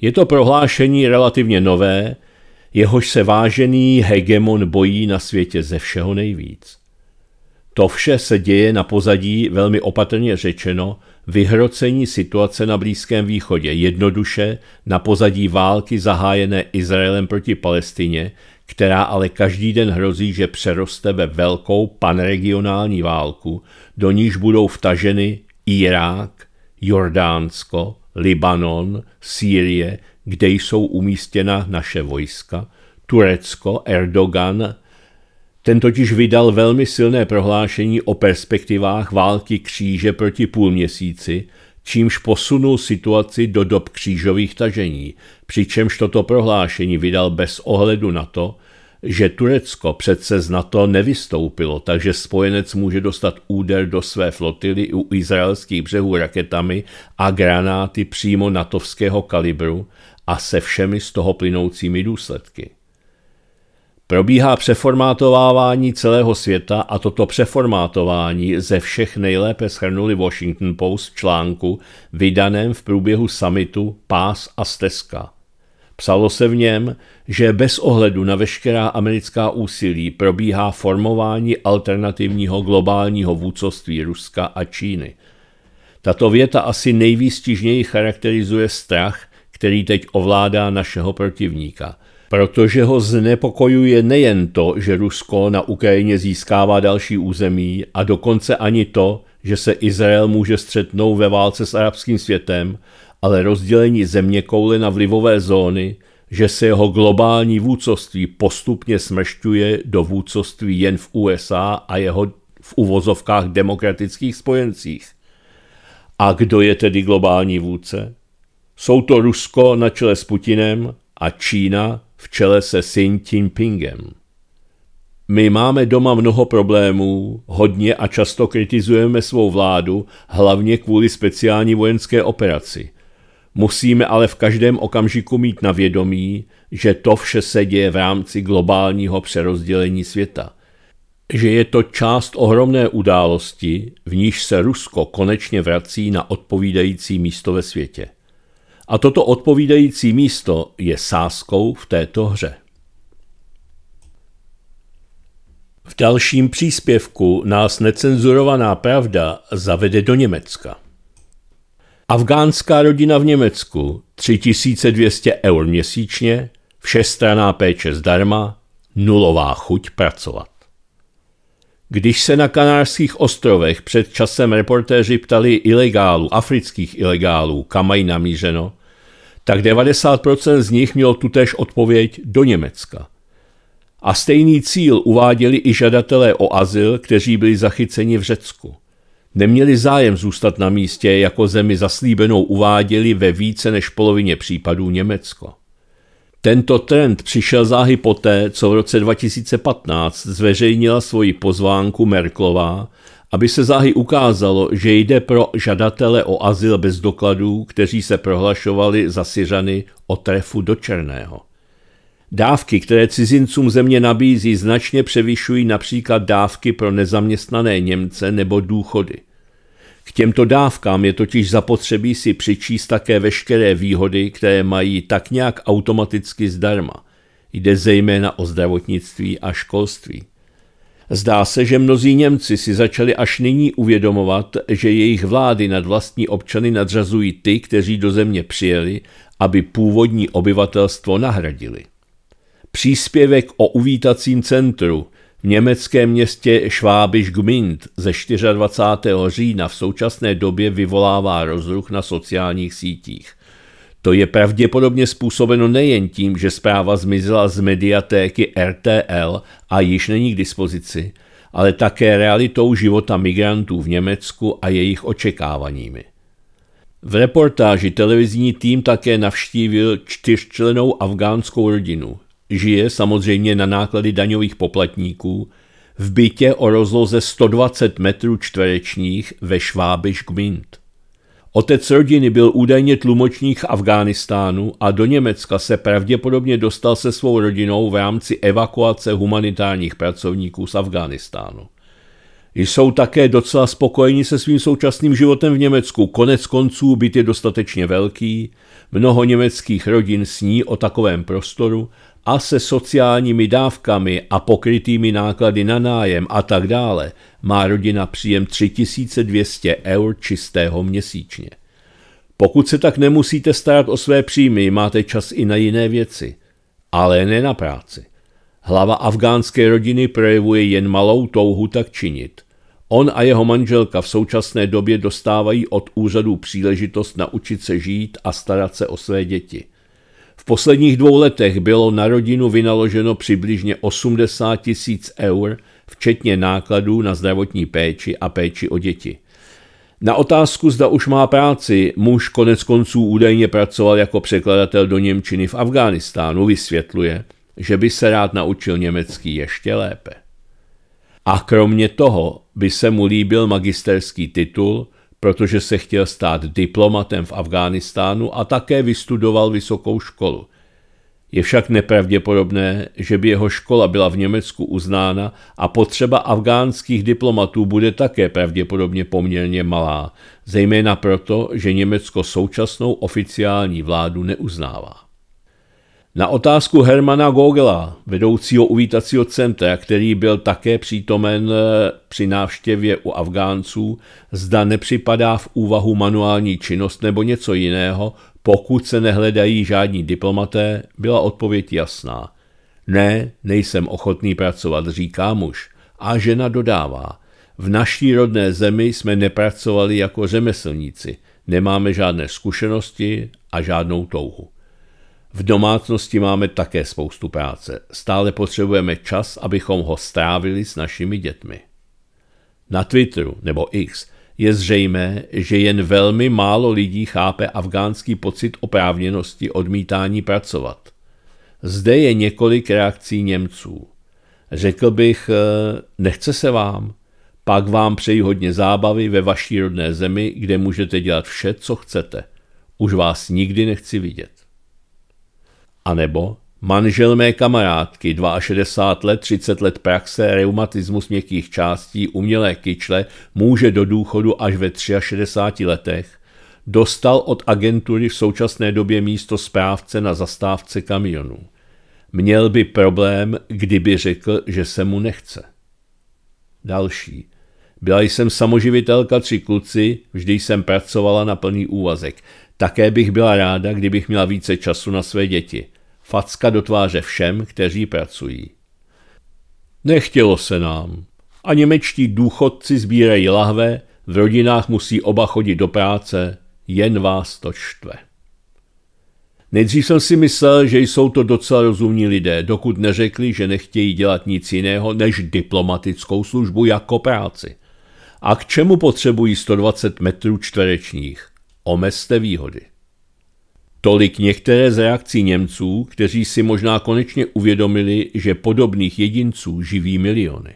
Je to prohlášení relativně nové, jehož se vážený hegemon bojí na světě ze všeho nejvíc. To vše se děje na pozadí, velmi opatrně řečeno, vyhrocení situace na Blízkém východě jednoduše na pozadí války zahájené Izraelem proti Palestině, která ale každý den hrozí, že přeroste ve velkou panregionální válku, do níž budou vtaženy Irák, Jordánsko, Libanon, Sýrie, kde jsou umístěna naše vojska, Turecko, Erdogan, ten totiž vydal velmi silné prohlášení o perspektivách války kříže proti půlměsíci, čímž posunul situaci do dob křížových tažení, přičemž toto prohlášení vydal bez ohledu na to, že Turecko přece z NATO nevystoupilo, takže spojenec může dostat úder do své flotily u izraelských břehů raketami a granáty přímo natovského kalibru a se všemi z toho plynoucími důsledky. Probíhá přeformátovávání celého světa a toto přeformátování ze všech nejlépe shrnuli Washington Post v článku vydaném v průběhu summitu Pás a stezka. Psalo se v něm, že bez ohledu na veškerá americká úsilí probíhá formování alternativního globálního vůdcovství Ruska a Číny. Tato věta asi nejvýstižněji charakterizuje strach, který teď ovládá našeho protivníka – protože ho znepokojuje nejen to, že Rusko na Ukrajině získává další území a dokonce ani to, že se Izrael může střetnout ve válce s arabským světem, ale rozdělení země koule na vlivové zóny, že se jeho globální vůdcovství postupně smršťuje do vůdcovství jen v USA a jeho v uvozovkách demokratických spojencích. A kdo je tedy globální vůdce? Jsou to Rusko na čele s Putinem a Čína, v čele se Xi Jinpingem. My máme doma mnoho problémů, hodně a často kritizujeme svou vládu, hlavně kvůli speciální vojenské operaci. Musíme ale v každém okamžiku mít na vědomí, že to vše se děje v rámci globálního přerozdělení světa. Že je to část ohromné události, v níž se Rusko konečně vrací na odpovídající místo ve světě. A toto odpovídající místo je sáskou v této hře. V dalším příspěvku nás necenzurovaná pravda zavede do Německa. Afgánská rodina v Německu 3200 eur měsíčně, všestraná péče zdarma, nulová chuť pracovat. Když se na Kanářských ostrovech před časem reportéři ptali ilegálů, afrických ilegálů, kam mají namířeno, tak 90% z nich mělo tutéž odpověď do Německa. A stejný cíl uváděli i žadatelé o azyl, kteří byli zachyceni v Řecku. Neměli zájem zůstat na místě, jako zemi zaslíbenou uváděli ve více než polovině případů Německo. Tento trend přišel záhy poté, co v roce 2015 zveřejnila svoji pozvánku Merklová, aby se záhy ukázalo, že jde pro žadatele o azyl bez dokladů, kteří se prohlašovali za Syřany o trefu do Černého. Dávky, které cizincům země nabízí, značně převyšují například dávky pro nezaměstnané Němce nebo důchody – k těmto dávkám je totiž zapotřebí si přičíst také veškeré výhody, které mají tak nějak automaticky zdarma. Jde zejména o zdravotnictví a školství. Zdá se, že mnozí Němci si začali až nyní uvědomovat, že jejich vlády nad vlastní občany nadřazují ty, kteří do země přijeli, aby původní obyvatelstvo nahradili. Příspěvek o uvítacím centru v německém městě Schwabisch Gmünd ze 24. října v současné době vyvolává rozruch na sociálních sítích. To je pravděpodobně způsobeno nejen tím, že zpráva zmizela z mediatéky RTL a již není k dispozici, ale také realitou života migrantů v Německu a jejich očekáváními. V reportáži televizní tým také navštívil čtyřčlenou afgánskou rodinu. Žije samozřejmě na náklady daňových poplatníků v bytě o rozloze 120 metrů čtverečních ve Švábiš Gmint. Otec rodiny byl údajně tlumočník v Afghánistánu a do Německa se pravděpodobně dostal se svou rodinou v rámci evakuace humanitárních pracovníků z Afghánistánu. Jsou také docela spokojeni se svým současným životem v Německu. Konec konců byt je dostatečně velký, mnoho německých rodin sní o takovém prostoru a se sociálními dávkami a pokrytými náklady na nájem a tak dále má rodina příjem 3200 eur čistého měsíčně. Pokud se tak nemusíte starat o své příjmy, máte čas i na jiné věci, ale ne na práci. Hlava afgánské rodiny projevuje jen malou touhu tak činit. On a jeho manželka v současné době dostávají od úřadu příležitost naučit se žít a starat se o své děti – posledních dvou letech bylo na rodinu vynaloženo přibližně 80 tisíc eur, včetně nákladů na zdravotní péči a péči o děti. Na otázku, zda už má práci, muž konec konců údajně pracoval jako překladatel do Němčiny v Afghánistánu, vysvětluje, že by se rád naučil německý ještě lépe. A kromě toho by se mu líbil magisterský titul, protože se chtěl stát diplomatem v Afghánistánu a také vystudoval vysokou školu. Je však nepravděpodobné, že by jeho škola byla v Německu uznána a potřeba afgánských diplomatů bude také pravděpodobně poměrně malá, zejména proto, že Německo současnou oficiální vládu neuznává. Na otázku Hermana Gogela, vedoucího uvítacího centra, který byl také přítomen eh, při návštěvě u Afgánců, zda nepřipadá v úvahu manuální činnost nebo něco jiného, pokud se nehledají žádní diplomaté, byla odpověď jasná. Ne, nejsem ochotný pracovat, říká muž. A žena dodává, v naší rodné zemi jsme nepracovali jako řemeslníci, nemáme žádné zkušenosti a žádnou touhu. V domácnosti máme také spoustu práce. Stále potřebujeme čas, abychom ho strávili s našimi dětmi. Na Twitteru nebo X je zřejmé, že jen velmi málo lidí chápe afgánský pocit oprávněnosti odmítání pracovat. Zde je několik reakcí Němců. Řekl bych, eh, nechce se vám, pak vám přeji hodně zábavy ve vaší rodné zemi, kde můžete dělat vše, co chcete. Už vás nikdy nechci vidět anebo manžel mé kamarádky, 62 let, 30 let praxe, reumatismus měkkých částí, umělé kyčle, může do důchodu až ve 63 letech, dostal od agentury v současné době místo správce na zastávce kamionů. Měl by problém, kdyby řekl, že se mu nechce. Další. Byla jsem samoživitelka tři kluci, vždy jsem pracovala na plný úvazek. Také bych byla ráda, kdybych měla více času na své děti. Facka do tváře všem, kteří pracují. Nechtělo se nám. A němečtí důchodci sbírají lahve, v rodinách musí oba chodit do práce, jen vás to čtve. Nejdřív jsem si myslel, že jsou to docela rozumní lidé, dokud neřekli, že nechtějí dělat nic jiného než diplomatickou službu jako práci. A k čemu potřebují 120 metrů čtverečních? omezte výhody. Tolik některé z reakcí Němců, kteří si možná konečně uvědomili, že podobných jedinců živí miliony.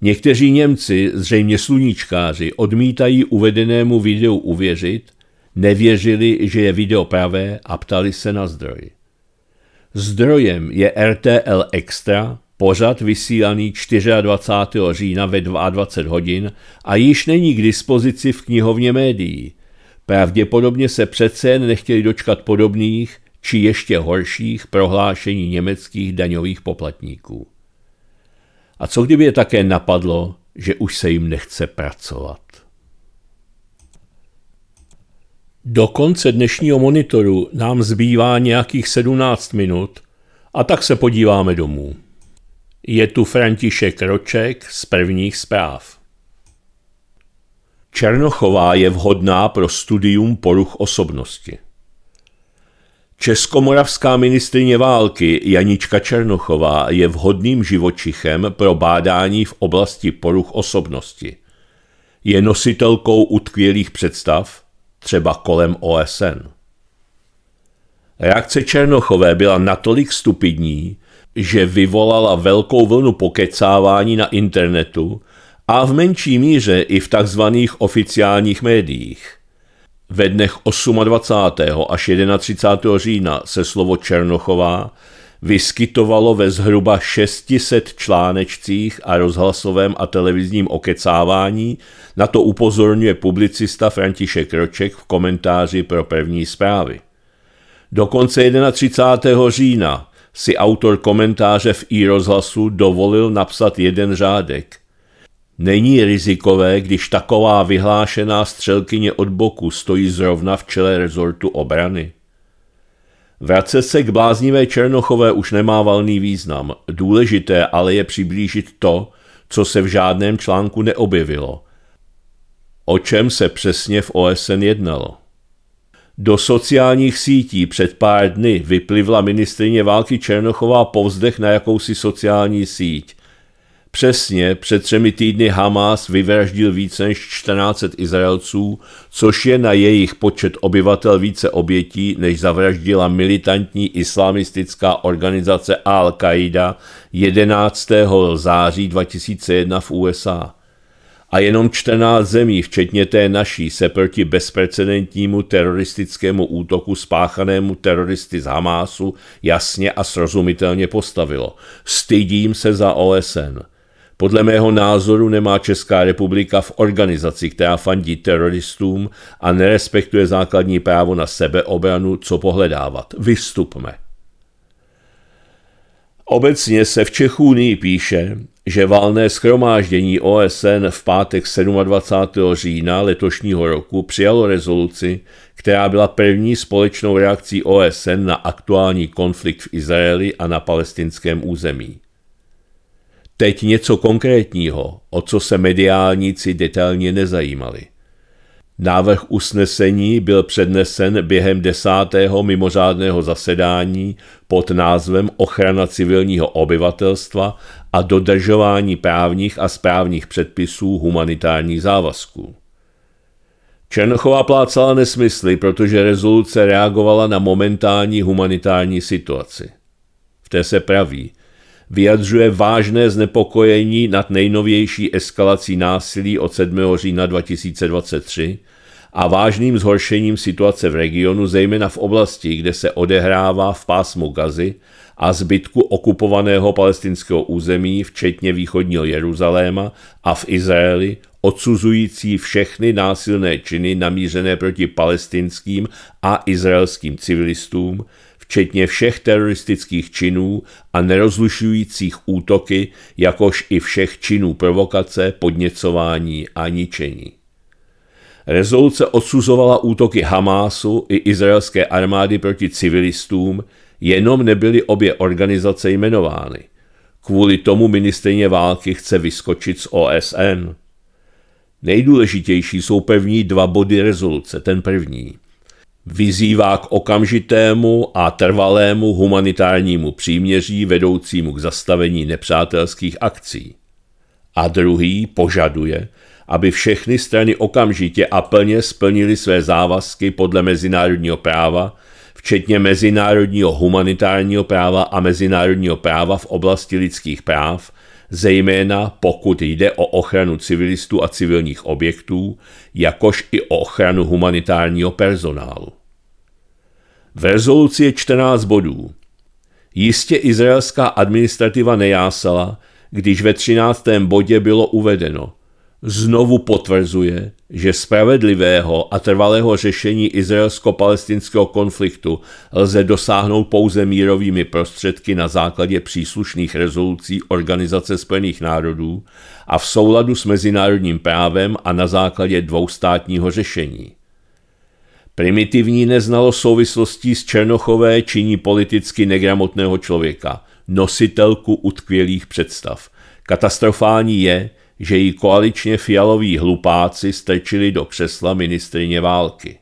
Někteří Němci, zřejmě sluníčkáři, odmítají uvedenému videu uvěřit, nevěřili, že je video pravé a ptali se na zdroj. Zdrojem je RTL Extra, pořad vysílaný 24. října ve 22 hodin a již není k dispozici v knihovně médií – Pravděpodobně se přece jen nechtěli dočkat podobných či ještě horších prohlášení německých daňových poplatníků. A co kdyby je také napadlo, že už se jim nechce pracovat? Do konce dnešního monitoru nám zbývá nějakých 17 minut a tak se podíváme domů. Je tu František Roček z prvních zpráv. Černochová je vhodná pro studium poruch osobnosti. Českomoravská ministrině války Janička Černochová je vhodným živočichem pro bádání v oblasti poruch osobnosti. Je nositelkou utkvělých představ, třeba kolem OSN. Reakce Černochové byla natolik stupidní, že vyvolala velkou vlnu pokecávání na internetu a v menší míře i v tzv. oficiálních médiích. Ve dnech 28. až 31. října se slovo Černochová vyskytovalo ve zhruba 600 článečcích a rozhlasovém a televizním okecávání, na to upozorňuje publicista František Roček v komentáři pro první zprávy. Do konce 31. října si autor komentáře v i rozhlasu dovolil napsat jeden řádek – Není rizikové, když taková vyhlášená střelkyně od boku stojí zrovna v čele rezortu obrany? Vrace se k bláznivé Černochové už nemá valný význam. Důležité ale je přiblížit to, co se v žádném článku neobjevilo. O čem se přesně v OSN jednalo? Do sociálních sítí před pár dny vyplivla ministrině války Černochová povzdech na jakousi sociální síť – Přesně před třemi týdny Hamas vyvraždil více než 14 Izraelců, což je na jejich počet obyvatel více obětí, než zavraždila militantní islamistická organizace Al-Qaida 11. září 2001 v USA. A jenom 14 zemí, včetně té naší, se proti bezprecedentnímu teroristickému útoku spáchanému teroristy z Hamásu jasně a srozumitelně postavilo. Stydím se za OSN. Podle mého názoru nemá Česká republika v organizaci, která fandí teroristům a nerespektuje základní právo na sebeobranu, co pohledávat. Vystupme. Obecně se v Čechunii píše, že válné schromáždění OSN v pátek 27. října letošního roku přijalo rezoluci, která byla první společnou reakcí OSN na aktuální konflikt v Izraeli a na palestinském území. Teď něco konkrétního, o co se mediálníci detailně nezajímali. Návrh usnesení byl přednesen během desátého mimořádného zasedání pod názvem Ochrana civilního obyvatelstva a dodržování právních a správních předpisů humanitárních závazků. Černochová plácala nesmysly, protože rezoluce reagovala na momentální humanitární situaci. V té se praví, vyjadřuje vážné znepokojení nad nejnovější eskalací násilí od 7. října 2023 a vážným zhoršením situace v regionu, zejména v oblasti, kde se odehrává v pásmu Gazy a zbytku okupovaného palestinského území, včetně východního Jeruzaléma a v Izraeli, odsuzující všechny násilné činy namířené proti palestinským a izraelským civilistům, včetně všech teroristických činů a nerozlušujících útoky, jakož i všech činů provokace, podněcování a ničení. Rezoluce odsuzovala útoky Hamásu i izraelské armády proti civilistům, jenom nebyly obě organizace jmenovány. Kvůli tomu ministrině války chce vyskočit z OSN. Nejdůležitější jsou první dva body rezoluce, ten první – vyzývá k okamžitému a trvalému humanitárnímu příměří vedoucímu k zastavení nepřátelských akcí. A druhý požaduje, aby všechny strany okamžitě a plně splnily své závazky podle mezinárodního práva, včetně mezinárodního humanitárního práva a mezinárodního práva v oblasti lidských práv, zejména pokud jde o ochranu civilistů a civilních objektů, jakož i o ochranu humanitárního personálu. V rezoluci je 14 bodů. Jistě izraelská administrativa nejásala, když ve 13. bodě bylo uvedeno – znovu potvrzuje, že spravedlivého a trvalého řešení izraelsko-palestinského konfliktu lze dosáhnout pouze mírovými prostředky na základě příslušných rezolucí Organizace spojených národů a v souladu s mezinárodním právem a na základě dvoustátního řešení. Primitivní neznalo souvislostí s Černochové činí politicky negramotného člověka, nositelku utkvělých představ. Katastrofální je, že ji koaličně fialoví hlupáci strčili do křesla ministrině války.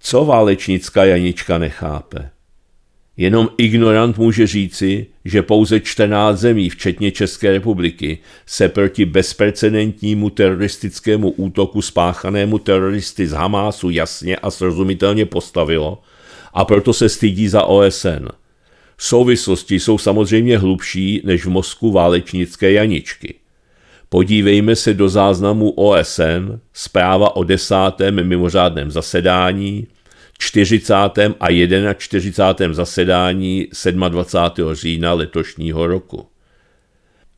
Co válečnická Janička nechápe? Jenom ignorant může říci, že pouze 14 zemí, včetně České republiky, se proti bezprecedentnímu teroristickému útoku spáchanému teroristy z Hamásu jasně a srozumitelně postavilo a proto se stydí za OSN – Souvislosti jsou samozřejmě hlubší než v mozku válečnické janičky. Podívejme se do záznamu OSN, zpráva o desátém mimořádném zasedání, 40. a 41. zasedání 27. října letošního roku.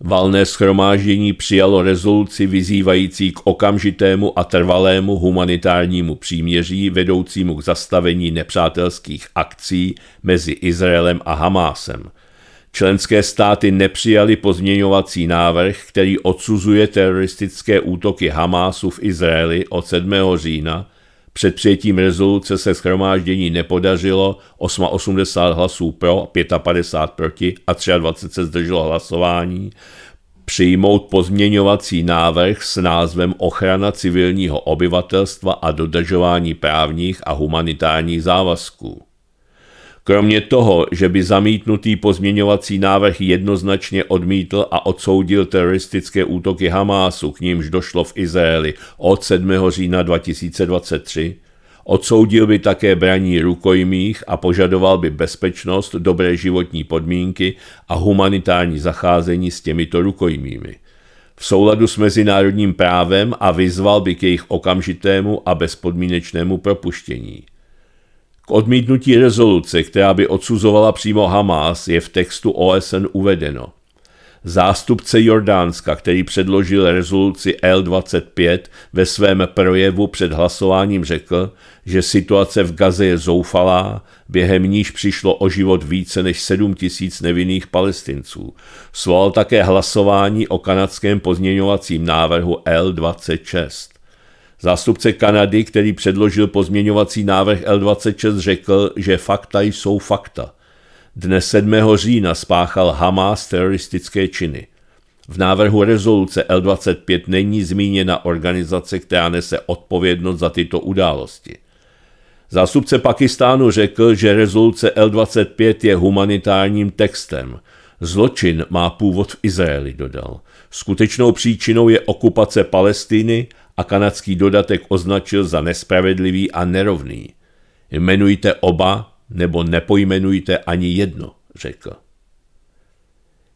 Valné schromáždění přijalo rezoluci vyzývající k okamžitému a trvalému humanitárnímu příměří vedoucímu k zastavení nepřátelských akcí mezi Izraelem a Hamásem. Členské státy nepřijali pozměňovací návrh, který odsuzuje teroristické útoky Hamásu v Izraeli od 7. října před přijetím rezoluce se schromáždění nepodařilo, 88 hlasů pro, 55 proti a 23 se zdrželo hlasování, přijmout pozměňovací návrh s názvem Ochrana civilního obyvatelstva a dodržování právních a humanitárních závazků. Kromě toho, že by zamítnutý pozměňovací návrh jednoznačně odmítl a odsoudil teroristické útoky Hamásu, k nímž došlo v Izraeli od 7. října 2023, odsoudil by také braní rukojmích a požadoval by bezpečnost, dobré životní podmínky a humanitární zacházení s těmito rukojmími. V souladu s mezinárodním právem a vyzval by k jejich okamžitému a bezpodmínečnému propuštění. K odmítnutí rezoluce, která by odsuzovala přímo Hamas, je v textu OSN uvedeno. Zástupce Jordánska, který předložil rezoluci L25 ve svém projevu před hlasováním řekl, že situace v Gaze je zoufalá, během níž přišlo o život více než 7 tisíc nevinných palestinců. Svolal také hlasování o kanadském pozměňovacím návrhu L26. Zástupce Kanady, který předložil pozměňovací návrh L26, řekl, že fakta jsou fakta. Dne 7. října spáchal Hamas teroristické činy. V návrhu rezoluce L25 není zmíněna organizace, která nese odpovědnost za tyto události. Zástupce Pakistánu řekl, že rezoluce L25 je humanitárním textem. Zločin má původ v Izraeli, dodal. Skutečnou příčinou je okupace Palestiny – a kanadský dodatek označil za nespravedlivý a nerovný. Jmenujte oba nebo nepojmenujte ani jedno, řekl.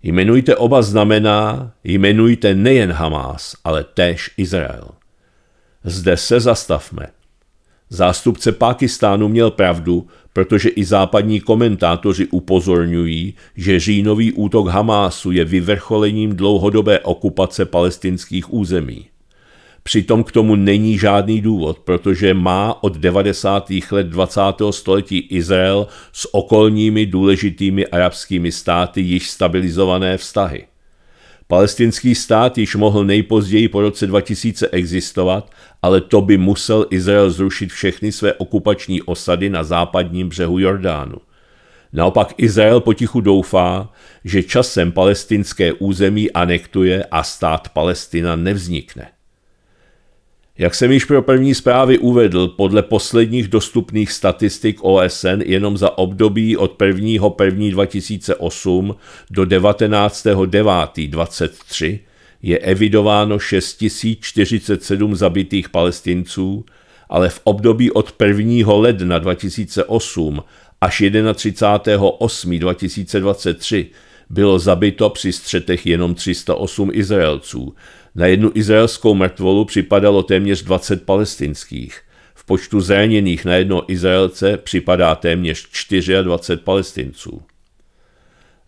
Jmenujte oba znamená, jmenujte nejen Hamás, ale též Izrael. Zde se zastavme. Zástupce Pákistánu měl pravdu, protože i západní komentátoři upozorňují, že říjnový útok Hamásu je vyvrcholením dlouhodobé okupace palestinských území. Přitom k tomu není žádný důvod, protože má od 90. let 20. století Izrael s okolními důležitými arabskými státy již stabilizované vztahy. Palestinský stát již mohl nejpozději po roce 2000 existovat, ale to by musel Izrael zrušit všechny své okupační osady na západním břehu Jordánu. Naopak Izrael potichu doufá, že časem palestinské území anektuje a stát Palestina nevznikne. Jak jsem již pro první zprávy uvedl, podle posledních dostupných statistik OSN jenom za období od 1.1.2008 2008 do 19. 9. je evidováno 6047 zabitých palestinců, ale v období od 1. ledna 2008 až 31.8.2023 8. 2023 bylo zabito při střetech jenom 308 Izraelců, na jednu izraelskou mrtvolu připadalo téměř 20 palestinských. V počtu zraněných na jedno Izraelce připadá téměř 24 palestinců.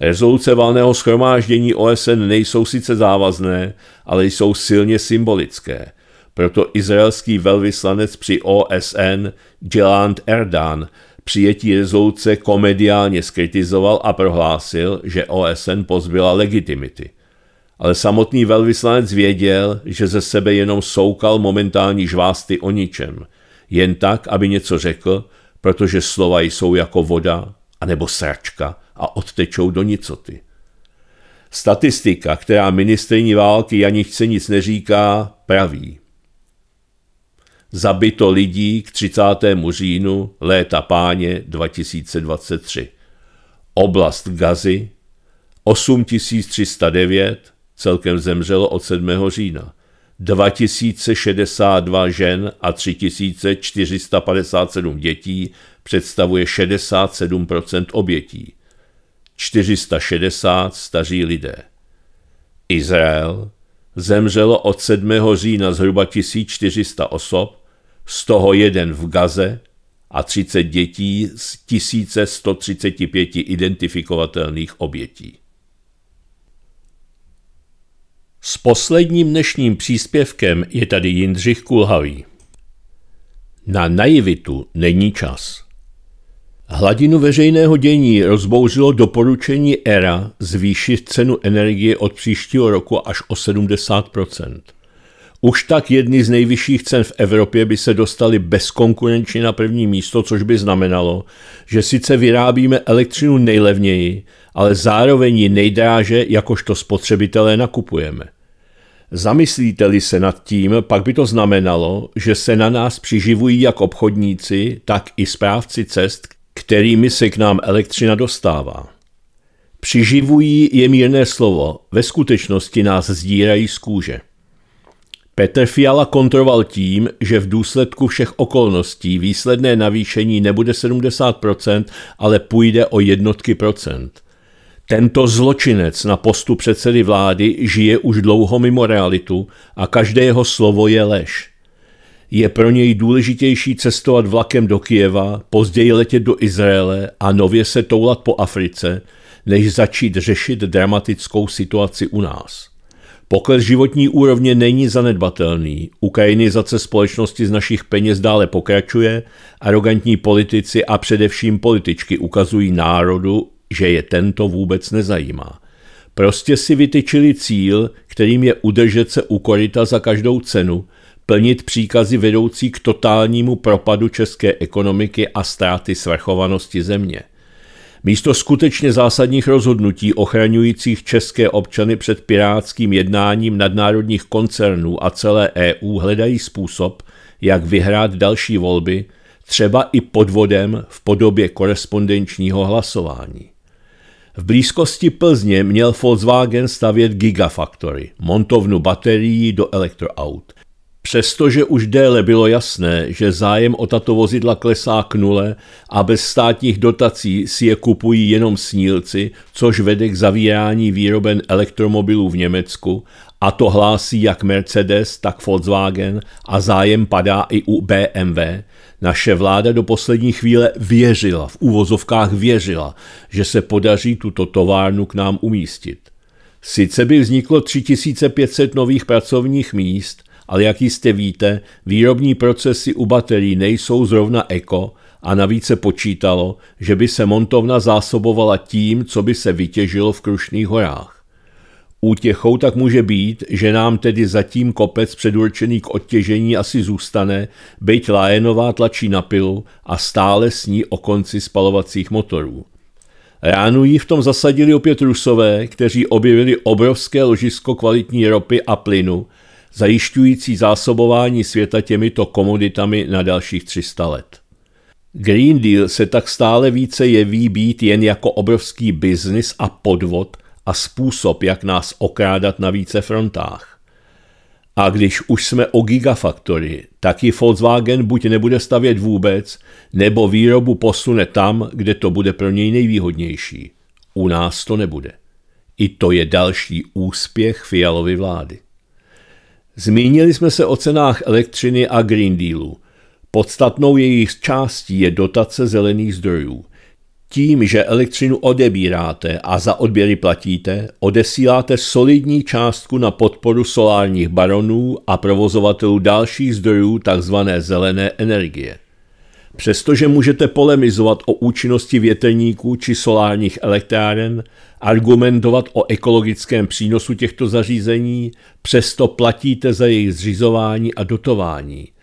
Rezoluce valného schromáždění OSN nejsou sice závazné, ale jsou silně symbolické. Proto izraelský velvyslanec při OSN Gilad Erdan přijetí rezoluce komediálně skritizoval a prohlásil, že OSN pozbyla legitimity – ale samotný velvyslanec věděl, že ze sebe jenom soukal momentální žvásty o ničem, jen tak, aby něco řekl, protože slova jsou jako voda anebo sračka a odtečou do nicoty. Statistika, která ministrní války Janičce nic neříká, praví. Zabito lidí k 30. říjnu léta páně 2023. Oblast Gazy 8309 Celkem zemřelo od 7. října 2062 žen a 3457 dětí představuje 67% obětí. 460 staří lidé. Izrael zemřelo od 7. října zhruba 1400 osob, z toho jeden v Gaze a 30 dětí z 1135 identifikovatelných obětí. S posledním dnešním příspěvkem je tady Jindřich Kulhavý. Na naivitu není čas. Hladinu veřejného dění rozbouřilo doporučení ERA zvýšit cenu energie od příštího roku až o 70 Už tak jedny z nejvyšších cen v Evropě by se dostaly bezkonkurenčně na první místo, což by znamenalo, že sice vyrábíme elektřinu nejlevněji, ale zároveň ji nejdráže jakožto spotřebitelé nakupujeme. Zamyslíte-li se nad tím, pak by to znamenalo, že se na nás přiživují jak obchodníci, tak i správci cest, kterými se k nám elektřina dostává. Přiživují je mírné slovo, ve skutečnosti nás zdírají z kůže. Petr Fiala kontroval tím, že v důsledku všech okolností výsledné navýšení nebude 70%, ale půjde o jednotky procent. Tento zločinec na postu předsedy vlády žije už dlouho mimo realitu a každé jeho slovo je lež. Je pro něj důležitější cestovat vlakem do Kijeva, později letět do Izraele a nově se toulat po Africe, než začít řešit dramatickou situaci u nás. Pokles životní úrovně není zanedbatelný, ukrajinizace společnosti z našich peněz dále pokračuje, arrogantní politici a především političky ukazují národu, že je tento vůbec nezajímá. Prostě si vytyčili cíl, kterým je udržet se u koryta za každou cenu, plnit příkazy vedoucí k totálnímu propadu české ekonomiky a ztráty svrchovanosti země. Místo skutečně zásadních rozhodnutí ochraňujících české občany před pirátským jednáním nadnárodních koncernů a celé EU hledají způsob, jak vyhrát další volby, třeba i podvodem v podobě korespondenčního hlasování. V blízkosti Plzně měl Volkswagen stavět Gigafactory, montovnu baterií do elektroaut. Přestože už déle bylo jasné, že zájem o tato vozidla klesá k nule a bez státních dotací si je kupují jenom snílci, což vede k zavírání výroben elektromobilů v Německu, a to hlásí jak Mercedes, tak Volkswagen a zájem padá i u BMW, naše vláda do poslední chvíle věřila, v úvozovkách věřila, že se podaří tuto továrnu k nám umístit. Sice by vzniklo 3500 nových pracovních míst, ale jak jistě víte, výrobní procesy u baterií nejsou zrovna eko a navíc se počítalo, že by se montovna zásobovala tím, co by se vytěžilo v Krušných horách. Útěchou tak může být, že nám tedy zatím kopec předurčený k odtěžení asi zůstane, byť Lajenová tlačí na pilu a stále sní o konci spalovacích motorů. Ránu jí v tom zasadili opět Rusové, kteří objevili obrovské ložisko kvalitní ropy a plynu, zajišťující zásobování světa těmito komoditami na dalších 300 let. Green Deal se tak stále více jeví být jen jako obrovský biznis a podvod – a způsob, jak nás okrádat na více frontách. A když už jsme o gigafaktory, tak ji Volkswagen buď nebude stavět vůbec, nebo výrobu posune tam, kde to bude pro něj nejvýhodnější. U nás to nebude. I to je další úspěch Fialovy vlády. Zmínili jsme se o cenách elektřiny a Green Dealu. Podstatnou jejich částí je dotace zelených zdrojů – tím, že elektřinu odebíráte a za odběry platíte, odesíláte solidní částku na podporu solárních baronů a provozovatelů dalších zdrojů tzv. zelené energie. Přestože můžete polemizovat o účinnosti větrníků či solárních elektráren, argumentovat o ekologickém přínosu těchto zařízení, přesto platíte za jejich zřizování a dotování –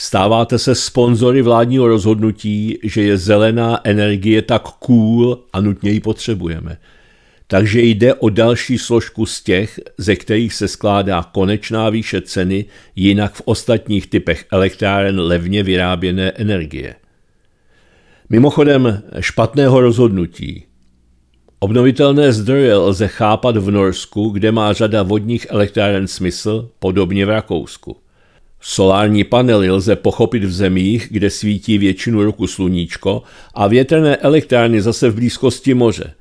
Stáváte se sponzory vládního rozhodnutí, že je zelená energie tak cool a nutně ji potřebujeme. Takže jde o další složku z těch, ze kterých se skládá konečná výše ceny, jinak v ostatních typech elektráren levně vyráběné energie. Mimochodem, špatného rozhodnutí. Obnovitelné zdroje lze chápat v Norsku, kde má řada vodních elektráren smysl, podobně v Rakousku. Solární panely lze pochopit v zemích, kde svítí většinu roku sluníčko a větrné elektrárny zase v blízkosti moře.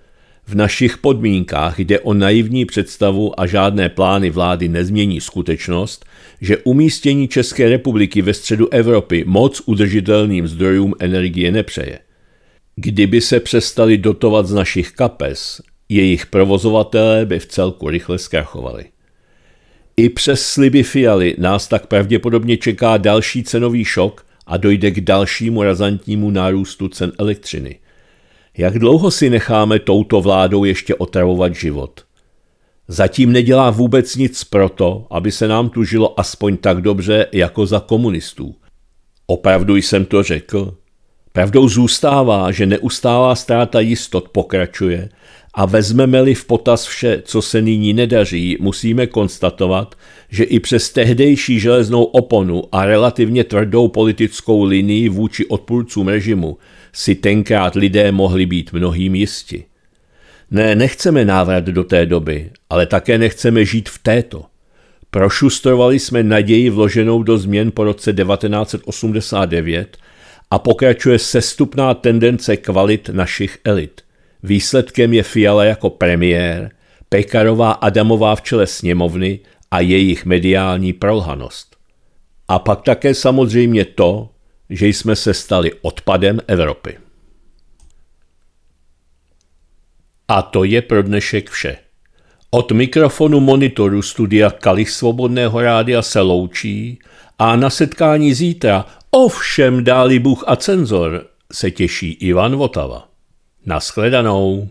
V našich podmínkách jde o naivní představu a žádné plány vlády nezmění skutečnost, že umístění České republiky ve středu Evropy moc udržitelným zdrojům energie nepřeje. Kdyby se přestali dotovat z našich kapes, jejich provozovatelé by v celku rychle zkrachovali. I přes sliby Fialy nás tak pravděpodobně čeká další cenový šok a dojde k dalšímu razantnímu nárůstu cen elektřiny. Jak dlouho si necháme touto vládou ještě otravovat život? Zatím nedělá vůbec nic proto, aby se nám tu žilo aspoň tak dobře jako za komunistů. Opravdu jsem to řekl. Pravdou zůstává, že neustálá ztráta jistot pokračuje a vezmeme-li v potaz vše, co se nyní nedaří, musíme konstatovat, že i přes tehdejší železnou oponu a relativně tvrdou politickou linii vůči odpůrcům režimu si tenkrát lidé mohli být mnohým jisti. Ne, nechceme návrat do té doby, ale také nechceme žít v této. Prošustrovali jsme naději vloženou do změn po roce 1989 a pokračuje sestupná tendence kvalit našich elit. Výsledkem je Fiala jako premiér, Pekarová Adamová v čele sněmovny a jejich mediální prolhanost. A pak také samozřejmě to, že jsme se stali odpadem Evropy. A to je pro dnešek vše. Od mikrofonu monitoru studia Kalich Svobodného rádia se loučí a na setkání zítra, ovšem dáli Bůh a cenzor, se těší Ivan Votava. Naschledanou.